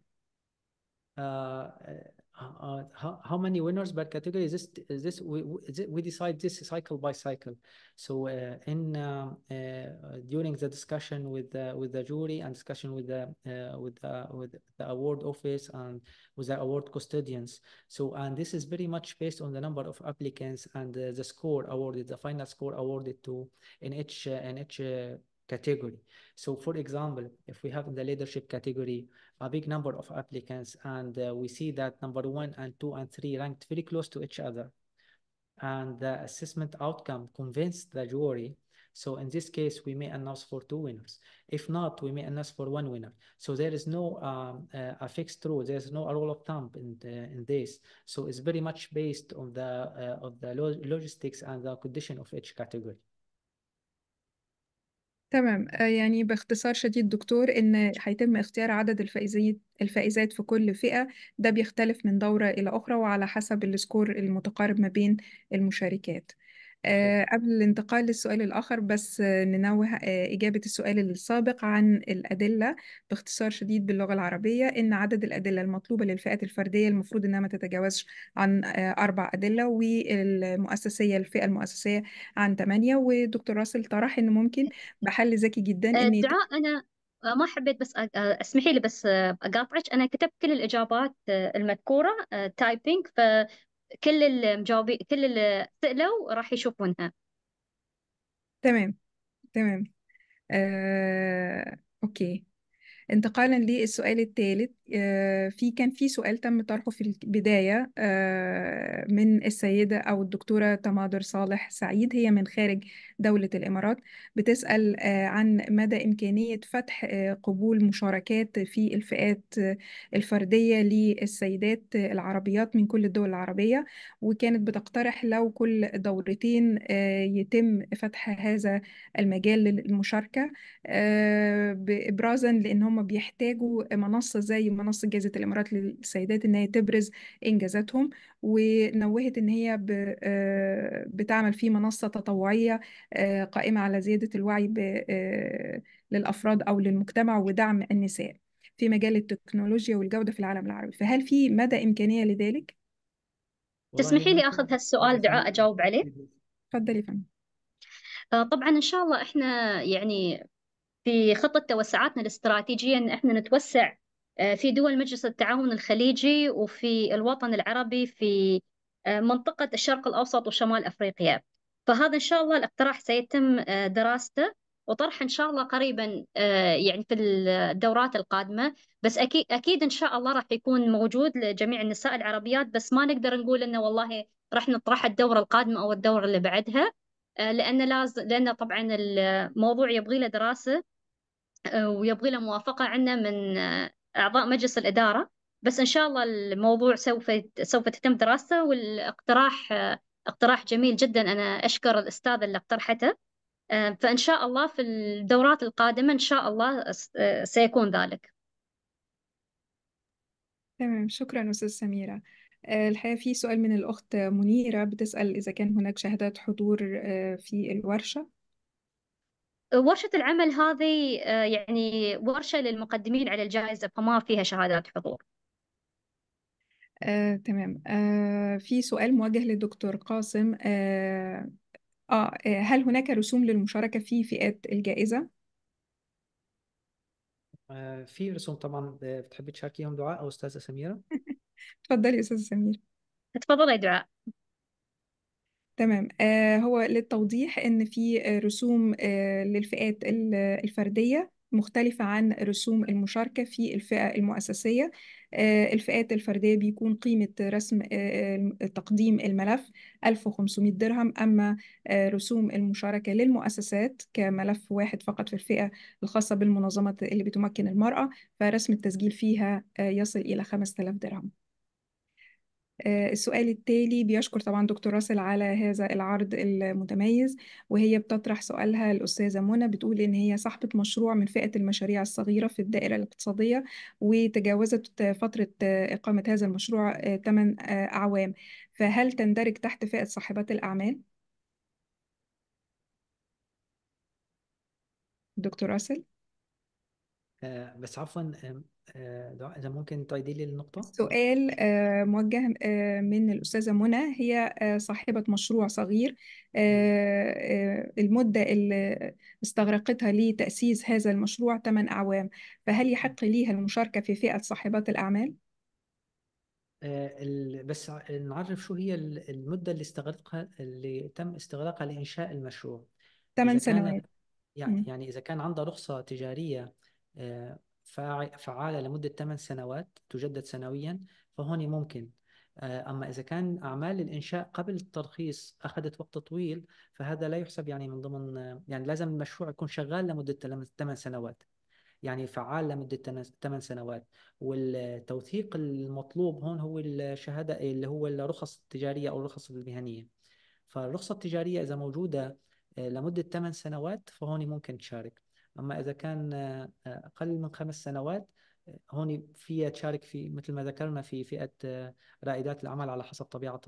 Uh, uh, how, how many winners per category is this is this we is it, we decide this cycle by cycle so uh, in uh, uh during the discussion with the, with the jury and discussion with the with the, with the award office and with the award custodians so and this is very much based on the number of applicants and the score awarded the final score awarded to in each in each category. So for example, if we have in the leadership category a big number of applicants and uh, we see that number one and two and three ranked very close to each other and the assessment outcome convinced the jury so in this case, we may announce for two winners. If not, we may announce for one winner. So there is no um, uh, a fixed rule. There is no a rule of thumb in the, uh, in this. So it's very much based on the uh, of the log logistics and the condition of each category. تمام آه، يعني باختصار شديد دكتور إن هيتم اختيار عدد الفائزين الفائزات في كل فئة ده بيختلف من دورة إلى أخرى وعلى حسب السكور المتقارب ما بين المشاركات آه، قبل الانتقال للسؤال الآخر بس آه، ننوه آه، إجابة السؤال السابق عن الأدلة باختصار شديد باللغة العربية إن عدد الأدلة المطلوبة للفئات الفردية المفروض إنها ما تتجاوزش عن أربع أدلة والمؤسسية الفئة المؤسسية عن ثمانية ودكتور راسل طرح إن ممكن بحل ذكي جدا إن دعاء أنا ما حبيت بس اسمحي لي بس اقاطعك انا كتبت كل الاجابات المذكوره تايبنج كل المجاوبين كل اللي سألوا راح يشوفونها تمام تمام آه، أوكي انتقالا للسؤال الثالث آه، في كان في سؤال تم طرحه في البداية آه، من السيدة أو الدكتورة تمادر صالح سعيد هي من خارج دولة الإمارات بتسأل آه، عن مدى إمكانية فتح آه، قبول مشاركات في الفئات آه، الفردية للسيدات العربيات من كل الدول العربية وكانت بتقترح لو كل دورتين يتم فتح هذا المجال للمشاركة إبرازا لأن هم بيحتاجوا منصة زي منصة جائزة الإمارات للسيدات إن هي تبرز إنجازاتهم ونوهت إن هي بتعمل في منصة تطوعية آه، قائمة على زيادة الوعي آه، للأفراد أو للمجتمع ودعم النساء في مجال التكنولوجيا والجودة في العالم العربي فهل في مدى إمكانية لذلك؟ تسمحي لي أخذ هالسؤال دعاء أجاوب عليه؟ تفضلي فندم آه، طبعا إن شاء الله إحنا يعني في خطة توسعاتنا الاستراتيجية إن إحنا نتوسع في دول مجلس التعاون الخليجي وفي الوطن العربي في منطقة الشرق الأوسط وشمال أفريقيا فهذا إن شاء الله الاقتراح سيتم آه، دراسته وطرحه إن شاء الله قريبا آه، يعني في الدورات القادمة بس أكيد أكيد إن شاء الله راح يكون موجود لجميع النساء العربيات بس ما نقدر نقول إنه والله راح نطرح الدورة القادمة أو الدورة اللي بعدها آه، لأن لازم لأن طبعا الموضوع يبغي له دراسة ويبغي له موافقة عنا من أعضاء مجلس الإدارة بس إن شاء الله الموضوع سوف سوف تتم دراسته والاقتراح اقتراح جميل جدا أنا أشكر الأستاذة اللي اقترحته آه، فإن شاء الله في الدورات القادمة إن شاء الله آه، سيكون ذلك تمام شكرا أستاذ سميرة آه، الحقيقة في سؤال من الأخت منيرة بتسأل إذا كان هناك شهادات حضور في الورشة ورشة العمل هذه يعني ورشة للمقدمين على الجائزة فما فيها شهادات حضور آه، تمام آه، في سؤال موجه للدكتور قاسم آه،, آه، آه، هل هناك رسوم للمشاركة في فئات الجائزة؟ آه، في رسوم طبعا آه، بتحبي تشاركيهم دعاء او استاذه سميره [LAUGHS] تفضلي يا استاذه سميره تفضلي دعاء تمام آه، هو للتوضيح إن في رسوم آه، للفئات الفردية مختلفة عن رسوم المشاركة في الفئة المؤسسية آه، الفئات الفردية بيكون قيمة رسم آه، آه، تقديم الملف 1500 درهم أما رسوم المشاركة للمؤسسات كملف واحد فقط في الفئة الخاصة بالمنظمة اللي بتمكن المرأة فرسم التسجيل فيها يصل إلى 5000 درهم آه، السؤال التالي بيشكر طبعا دكتور راسل على هذا العرض المتميز وهي بتطرح سؤالها الأستاذة منى بتقول إن هي صاحبة مشروع من فئة المشاريع الصغيرة في الدائرة الاقتصادية وتجاوزت فترة إقامة هذا المشروع 8 آه، آه، أعوام فهل تندرج تحت فئة صاحبات الأعمال؟ دكتور راسل بس عفوا آه، دعاء إذا ممكن تعيدي لي النقطة سؤال آه، موجه آه، من الأستاذة منى هي صاحبة مشروع صغير المدة اللي استغرقتها لتأسيس هذا المشروع 8 أعوام فهل يحق ليها المشاركة في فئة صاحبات الأعمال؟ بس نعرف شو هي المدة اللي استغرقها اللي تم استغراقها لإنشاء المشروع 8 سنوات يعني إذا كان عندها رخصة تجارية فعالة لمدة 8 سنوات تجدد سنويا فهون ممكن آه، أما إذا كان أعمال الإنشاء قبل الترخيص أخذت وقت طويل فهذا لا يحسب يعني من ضمن يعني لازم المشروع يكون شغال لمدة 8 سنوات يعني فعال لمدة 8 سنوات والتوثيق المطلوب هون هو الشهادة اللي هو الرخص التجارية أو الرخص المهنية فالرخصة التجارية إذا موجودة آه، لمدة 8 سنوات فهون ممكن تشارك اما اذا كان آه، اقل من خمس سنوات آه، هون فيها تشارك في مثل ما ذكرنا في فئه آه، رائدات الاعمال على حسب طبيعه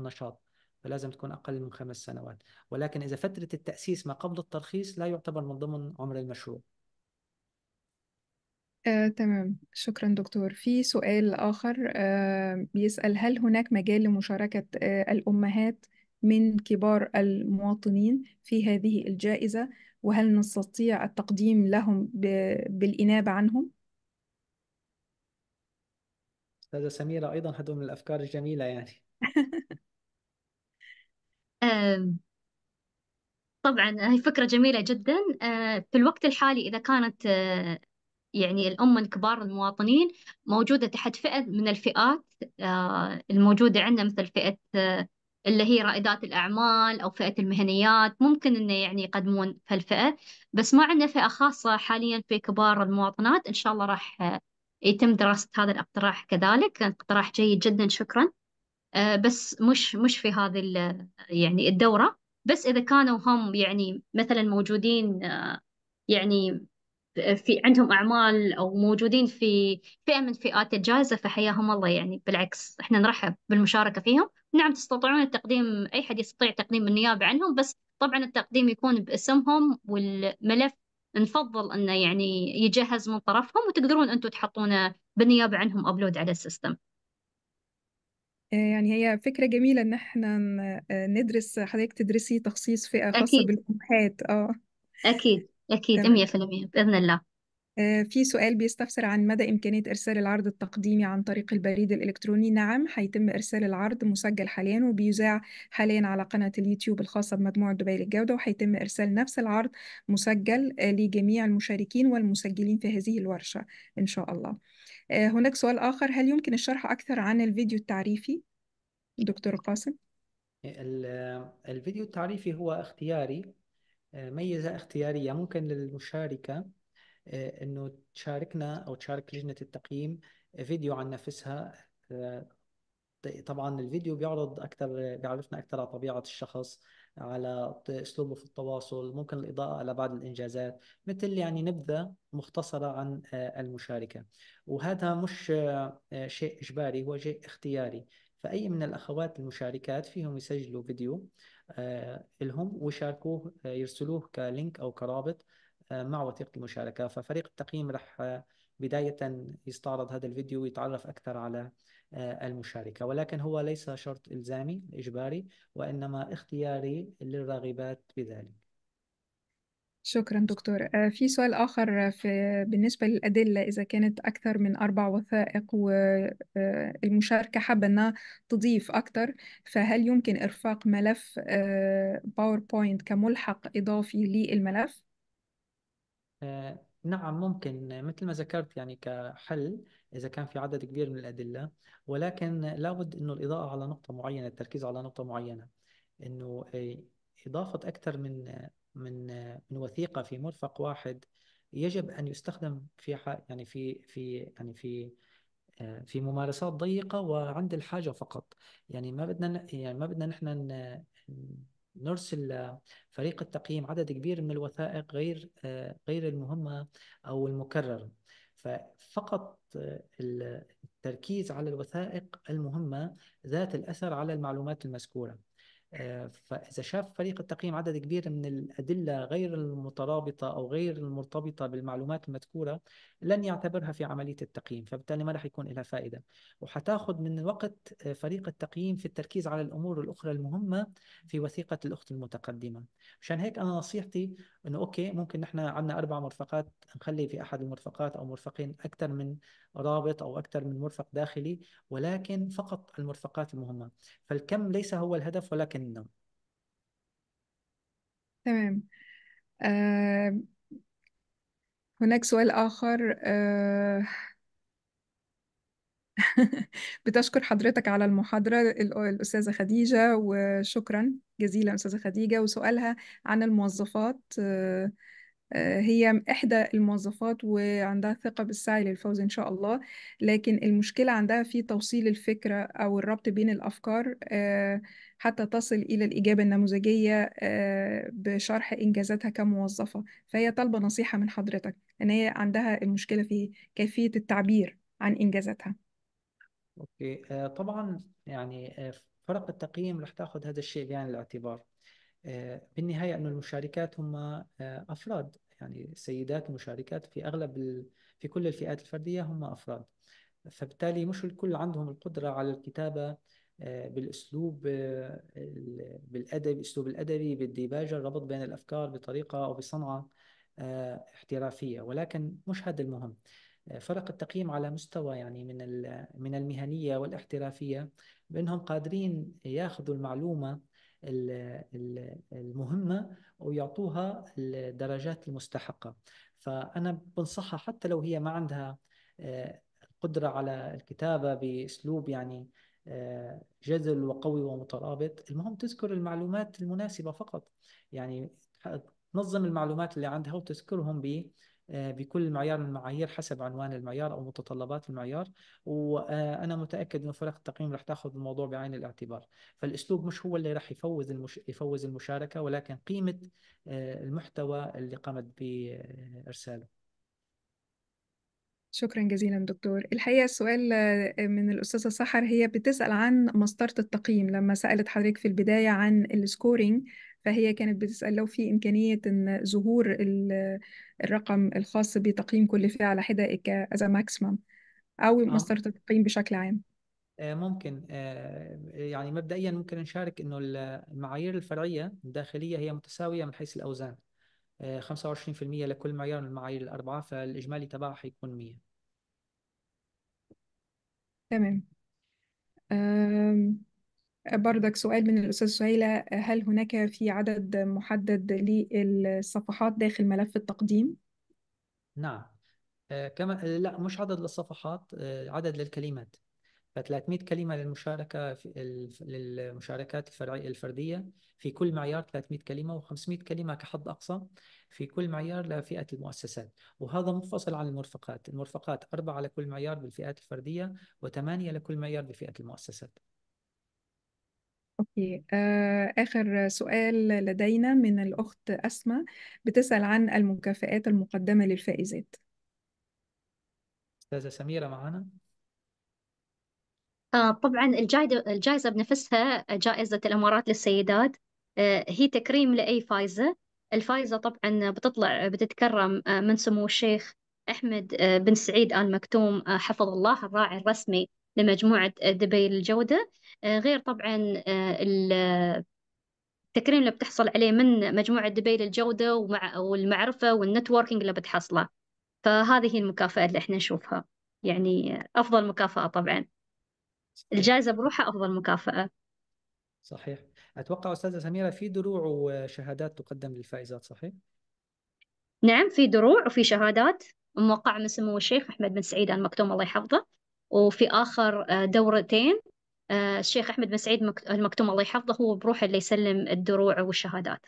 النشاط فلازم تكون اقل من خمس سنوات ولكن اذا فتره التاسيس ما قبل الترخيص لا يعتبر من ضمن عمر المشروع آه، تمام شكرا دكتور في سؤال آخر آه، بيسأل هل هناك مجال لمشاركة آه، الأمهات من كبار المواطنين في هذه الجائزة وهل نستطيع التقديم لهم بالإنابة عنهم؟ أستاذة سميرة أيضا هذول من الأفكار الجميلة يعني [LAUGHS] طبعا هي فكرة جميلة جدا آه، في الوقت الحالي إذا كانت آه، يعني الأم الكبار المواطنين موجودة تحت فئة من الفئات آه، الموجودة عندنا مثل فئة اللي هي رائدات الأعمال أو فئة المهنيات ممكن إنه يعني يقدمون في الفئة بس ما عندنا فئة خاصة حاليا في كبار المواطنات إن شاء الله راح آه، يتم دراسة هذا الاقتراح كذلك كان اقتراح جيد جدا شكرا آه، بس مش مش في هذه يعني الدورة بس إذا كانوا هم يعني مثلا موجودين آه، يعني في عندهم أعمال أو موجودين في فئة من فئات الجائزه فحياهم الله يعني بالعكس إحنا نرحب بالمشاركة فيهم نعم تستطيعون التقديم أي حد يستطيع تقديم النيابة عنهم بس طبعا التقديم يكون باسمهم والملف نفضل انه يعني يجهز من طرفهم وتقدرون انتم تحطونه بالنيابه عنهم ابلود على السيستم. آه، يعني هي فكرة جميلة إن إحنا آه، ندرس حضرتك تدرسي تخصيص فئة خاصة أكيد. بالأمهات أه أكيد أكيد في 100% بإذن الله آه، في سؤال بيستفسر عن مدى إمكانية إرسال العرض التقديمي عن طريق البريد الإلكتروني نعم هيتم إرسال العرض مسجل حاليا وبيذاع حاليا على قناة اليوتيوب الخاصة بمجموعة دبي للجودة وهيتم إرسال نفس العرض مسجل آه، لجميع المشاركين والمسجلين في هذه الورشة إن شاء الله آه، هناك سؤال آخر هل يمكن الشرح أكثر عن الفيديو التعريفي دكتور قاسم؟ الفيديو التعريفي هو اختياري آه، ميزة اختيارية ممكن للمشاركة آه، أنه تشاركنا أو تشارك لجنة التقييم فيديو عن نفسها آه، طبعا الفيديو بيعرض أكثر بيعرفنا أكثر على طبيعة الشخص على أسلوبه في التواصل ممكن الإضاءة على بعض الإنجازات مثل يعني نبذة مختصرة عن المشاركة وهذا مش شيء إجباري هو شيء اختياري فأي من الأخوات المشاركات فيهم يسجلوا فيديو آه، لهم ويشاركوه آه، يرسلوه كلينك او كرابط آه، مع وثيقه المشاركه ففريق التقييم راح بدايه يستعرض هذا الفيديو ويتعرف اكثر على المشاركه ولكن هو ليس شرط الزامي اجباري وانما اختياري للراغبات بذلك شكرا دكتور آه، في سؤال آخر في بالنسبة للأدلة إذا كانت أكثر من أربع وثائق والمشاركة آه، حابة أنها تضيف أكثر فهل يمكن إرفاق ملف باوربوينت آه، كملحق إضافي للملف؟ نعم ممكن مثل ما ذكرت يعني كحل إذا كان في عدد كبير من الأدلة ولكن لابد إنه الإضاءة على نقطة معينة التركيز على نقطة معينة إنه إضافة أكثر من من من وثيقه في مرفق واحد يجب ان يستخدم في يعني في في يعني في آه، في ممارسات ضيقه وعند الحاجه فقط يعني ما بدنا يعني ما بدنا نحن نرسل فريق التقييم عدد كبير من الوثائق غير آه، غير المهمه او المكرره ففقط آه، التركيز على الوثائق المهمه ذات الاثر على المعلومات المذكوره فإذا شاف فريق التقييم عدد كبير من الأدلة غير المترابطة أو غير المرتبطة بالمعلومات المذكورة لن يعتبرها في عملية التقييم فبالتالي ما راح يكون لها فائدة وحتاخد من وقت فريق التقييم في التركيز على الأمور الأخرى المهمة في وثيقة الأخت المتقدمة مشان هيك أنا نصيحتي انه اوكي ممكن نحن عندنا اربع مرفقات نخلي في احد المرفقات او مرفقين اكثر من رابط او اكثر من مرفق داخلي ولكن فقط المرفقات المهمه فالكم ليس هو الهدف ولكن النوع تمام آه... هناك سؤال آخر آه... [LAUGHS] بتشكر حضرتك على المحاضرة الأستاذة خديجة وشكرا جزيلا أستاذة خديجة وسؤالها عن الموظفات آه، هي إحدى الموظفات وعندها ثقة بالسعي للفوز إن شاء الله لكن المشكلة عندها في توصيل الفكرة أو الربط بين الأفكار آه، حتى تصل إلى الإجابة النموذجية آه، بشرح إنجازاتها كموظفة فهي طالبة نصيحة من حضرتك إن هي عندها المشكلة في كيفية التعبير عن إنجازاتها اوكي آه، طبعا يعني آه، فرق التقييم رح تاخذ هذا الشيء بعين الاعتبار آه، بالنهايه انه المشاركات هم افراد يعني سيدات المشاركات في اغلب ال... في كل الفئات الفرديه هم افراد فبالتالي مش الكل عندهم القدره على الكتابه بالاسلوب بالادب الاسلوب الادبي بالديباجه الربط بين الافكار بطريقه او بصنعه احترافيه ولكن مش هذا المهم فرق التقييم على مستوى يعني من من المهنيه والاحترافيه بانهم قادرين ياخذوا المعلومه المهمه ويعطوها الدرجات المستحقه فانا بنصحها حتى لو هي ما عندها آه، قدره على الكتابه باسلوب يعني آه، جذل وقوي ومترابط المهم تذكر المعلومات المناسبة فقط يعني تنظم المعلومات اللي عندها وتذكرهم ب آه، بكل معيار من المعايير حسب عنوان المعيار او متطلبات المعيار وانا متاكد انه فرق التقييم رح تاخذ الموضوع بعين الاعتبار فالاسلوب مش هو اللي رح يفوز المش... يفوز المشاركه ولكن قيمه آه، المحتوى اللي قامت بارساله شكرا جزيلا دكتور الحقيقة السؤال آه، من الأستاذة سحر هي بتسأل عن مسطرة التقييم لما سألت حضرتك في البداية عن السكورينج فهي كانت بتسأل لو في إمكانية إن ظهور الرقم الخاص بتقييم كل فئة على حدة as ماكسيمم أو آه. مصدر التقييم بشكل عام آه، ممكن آه، يعني مبدئيا ممكن نشارك انه المعايير الفرعيه الداخليه هي متساويه من حيث الاوزان 25% لكل معيار من المعايير الاربعه فالاجمالي تبعها حيكون 100 تمام بردك سؤال من الأستاذ سهيلة هل هناك في عدد محدد للصفحات داخل ملف التقديم؟ نعم آه، كما لا مش عدد للصفحات آه، عدد للكلمات ف 300 كلمة للمشاركة في للمشاركات الفرعية الفردية في كل معيار 300 كلمة و500 كلمة كحد أقصى في كل معيار لفئة المؤسسات وهذا منفصل عن المرفقات المرفقات أربعة لكل معيار بالفئات الفردية وثمانية لكل معيار بفئة المؤسسات آه، آخر سؤال لدينا من الأخت أسمى بتسأل عن المكافآت المقدمة للفائزات أستاذة سميرة معنا آه، طبعا الجائزة الجائزة بنفسها جائزة الإمارات للسيدات آه، هي تكريم لأي فايزة الفايزة طبعا بتطلع بتتكرم آه، من سمو الشيخ أحمد آه، بن سعيد آل مكتوم حفظ الله الراعي الرسمي لمجموعة آه، دبي للجودة آه، غير طبعا آه، التكريم اللي بتحصل عليه من مجموعة دبي للجودة والمعرفة والنتوركينج اللي بتحصله فهذه هي المكافأة اللي احنا نشوفها يعني أفضل مكافأة طبعا الجائزة بروحها أفضل مكافأة صحيح أتوقع أستاذة سميرة في دروع وشهادات تقدم للفائزات صحيح؟ نعم في دروع وفي شهادات موقعة من سمو الشيخ أحمد بن سعيد آل مكتوم الله يحفظه وفي آخر آه، دورتين آه، الشيخ أحمد بن سعيد المكتوم الله يحفظه هو بروحه اللي يسلم الدروع والشهادات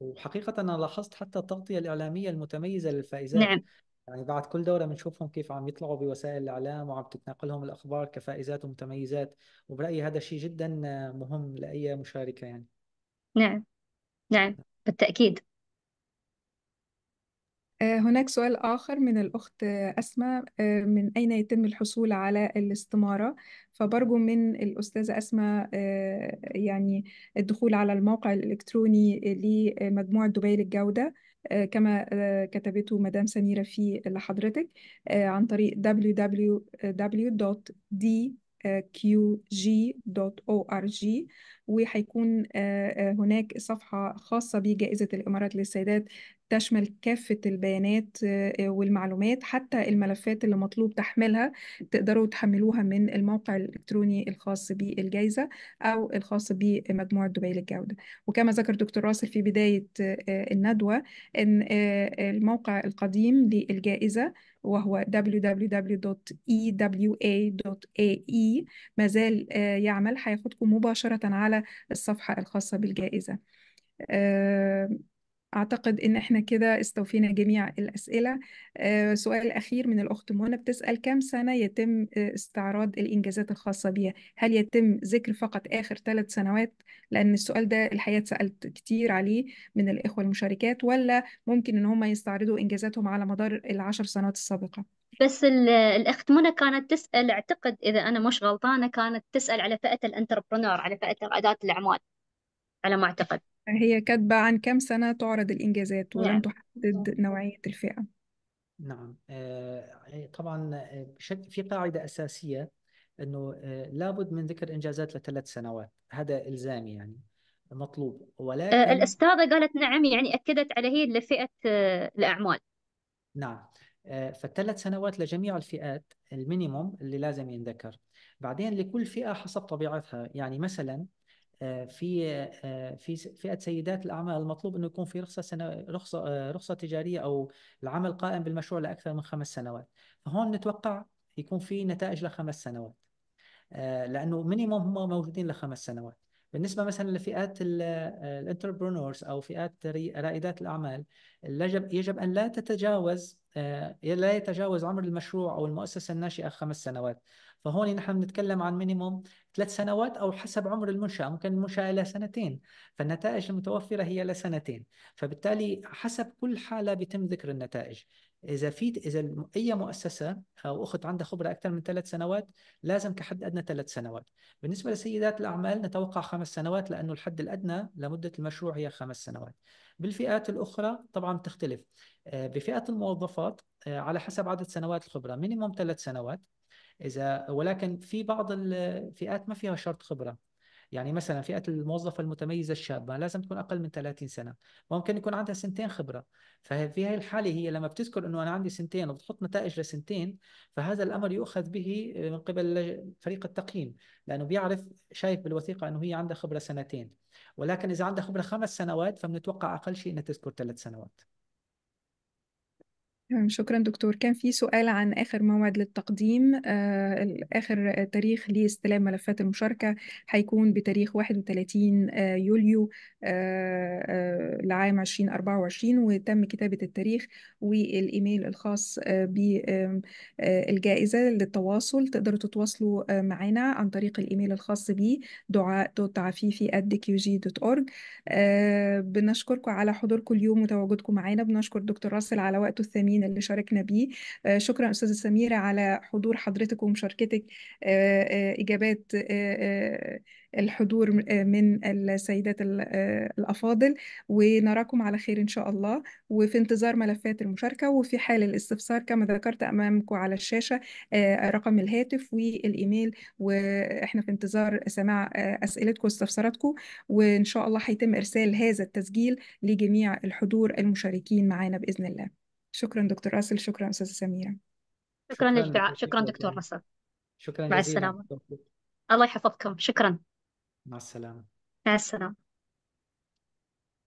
وحقيقة أنا لاحظت حتى التغطية الإعلامية المتميزة للفائزات نعم يعني بعد كل دورة بنشوفهم كيف عم يطلعوا بوسائل الإعلام وعم تتناقلهم الأخبار كفائزات ومتميزات وبرأيي هذا شيء جدا آه، مهم لأي مشاركة يعني نعم نعم بالتأكيد آه، هناك سؤال آخر من الأخت أسماء آه، من أين يتم الحصول على الاستمارة فبرجو من الأستاذة أسماء آه، يعني الدخول على الموقع الإلكتروني لمجموعة دبي للجودة كما كتبته مدام سميرة في لحضرتك عن طريق www.d qg.org وهيكون هناك صفحة خاصة بجائزة الإمارات للسيدات تشمل كافة البيانات آه، والمعلومات حتى الملفات اللي مطلوب تحميلها تقدروا تحملوها من الموقع الإلكتروني الخاص بالجائزة أو الخاص بمجموعة دبي للجودة وكما ذكر دكتور راسل في بداية آه، آه، الندوة أن الموقع القديم للجائزة وهو www.ewa.ae ما زال يعمل هياخدكم مباشرة على الصفحة الخاصة بالجائزة أعتقد إن إحنا كده استوفينا جميع الأسئلة آه، سؤال أخير من الأخت منى بتسأل كم سنة يتم آه، استعراض الإنجازات الخاصة بيها هل يتم ذكر فقط آخر ثلاث سنوات لأن السؤال ده الحقيقة اتسألت كتير عليه من الإخوة المشاركات ولا ممكن إن هم يستعرضوا إنجازاتهم على مدار العشر سنوات السابقة بس الأخت منى كانت تسأل أعتقد إذا أنا مش غلطانة كانت تسأل على فئة الانتربرنور على فئة رائدات الأعمال على ما أعتقد هي كاتبة عن كم سنة تعرض الإنجازات ولم يعني تحدد نوعية الفئة نعم آه، طبعا آه، في قاعدة أساسية أنه آه، لابد من ذكر إنجازات لثلاث سنوات هذا إلزامي يعني مطلوب ولكن الأستاذة قالت نعم يعني أكدت على هي لفئة الأعمال نعم فالثلاث سنوات لجميع الفئات المينيموم اللي لازم ينذكر بعدين لكل فئة حسب طبيعتها يعني مثلا آه، في آه، في فئه سيدات الاعمال المطلوب انه يكون في رخصه سنة رخصه آه، رخصه تجاريه او العمل قائم بالمشروع لاكثر من خمس سنوات فهون نتوقع يكون في نتائج لخمس سنوات لانه مينيموم هم موجودين لخمس سنوات بالنسبه مثلا لفئات الانتربرونورز او فئات رائدات الاعمال يجب يجب ان لا تتجاوز آه، لا يتجاوز عمر المشروع او المؤسسه الناشئه خمس سنوات فهون نحن بنتكلم عن مينيموم ثلاث سنوات او حسب عمر المنشاه ممكن المنشاه لها سنتين فالنتائج المتوفره هي لسنتين فبالتالي حسب كل حاله بيتم ذكر النتائج اذا في اذا اي مؤسسه او اخت عندها خبره اكثر من ثلاث سنوات لازم كحد ادنى ثلاث سنوات بالنسبه لسيدات الاعمال نتوقع خمس سنوات لانه الحد الادنى لمده المشروع هي خمس سنوات بالفئات الاخرى طبعا تختلف آه، بفئه الموظفات آه، على حسب عدد سنوات الخبره مينيموم ثلاث سنوات اذا ولكن في بعض الفئات ما فيها شرط خبره يعني مثلا فئة الموظفة المتميزة الشابة لازم تكون أقل من 30 سنة ممكن يكون عندها سنتين خبرة ففي هاي الحالة هي لما بتذكر أنه أنا عندي سنتين وبتحط نتائج لسنتين فهذا الأمر يؤخذ به من قبل فريق التقييم لأنه بيعرف شايف بالوثيقة أنه هي عندها خبرة سنتين ولكن إذا عندها خبرة خمس سنوات فبنتوقع أقل شيء أنها تذكر ثلاث سنوات شكرا دكتور كان في سؤال عن آخر موعد للتقديم آه، آخر تاريخ لاستلام ملفات المشاركة هيكون بتاريخ 31 آه، يوليو آه، لعام 2024 وتم كتابة التاريخ والإيميل الخاص بالجائزة للتواصل تقدروا تتواصلوا معنا عن طريق الإيميل الخاص بي دعاء.عفيفي@dqg.org آه بنشكركم على حضوركم اليوم وتواجدكم معنا بنشكر دكتور راسل على وقته الثمين التمرين اللي شاركنا بيه آه، شكرا أستاذة سميرة على حضور حضرتك ومشاركتك آه، آه، إجابات الحضور من السيدات الأفاضل ونراكم على خير إن شاء الله وفي انتظار ملفات المشاركة وفي حال الاستفسار كما ذكرت أمامكم على الشاشة رقم الهاتف والإيميل وإحنا في انتظار سماع أسئلتكم واستفساراتكم وإن شاء الله هيتم إرسال هذا التسجيل لجميع الحضور المشاركين معنا بإذن الله شكرا دكتور أصل شكرا أستاذة سميرة شكرا للدعاء شكرا دكتور رسل شكرا مع السلامة الله يحفظكم شكرا مع السلامة مع السلامة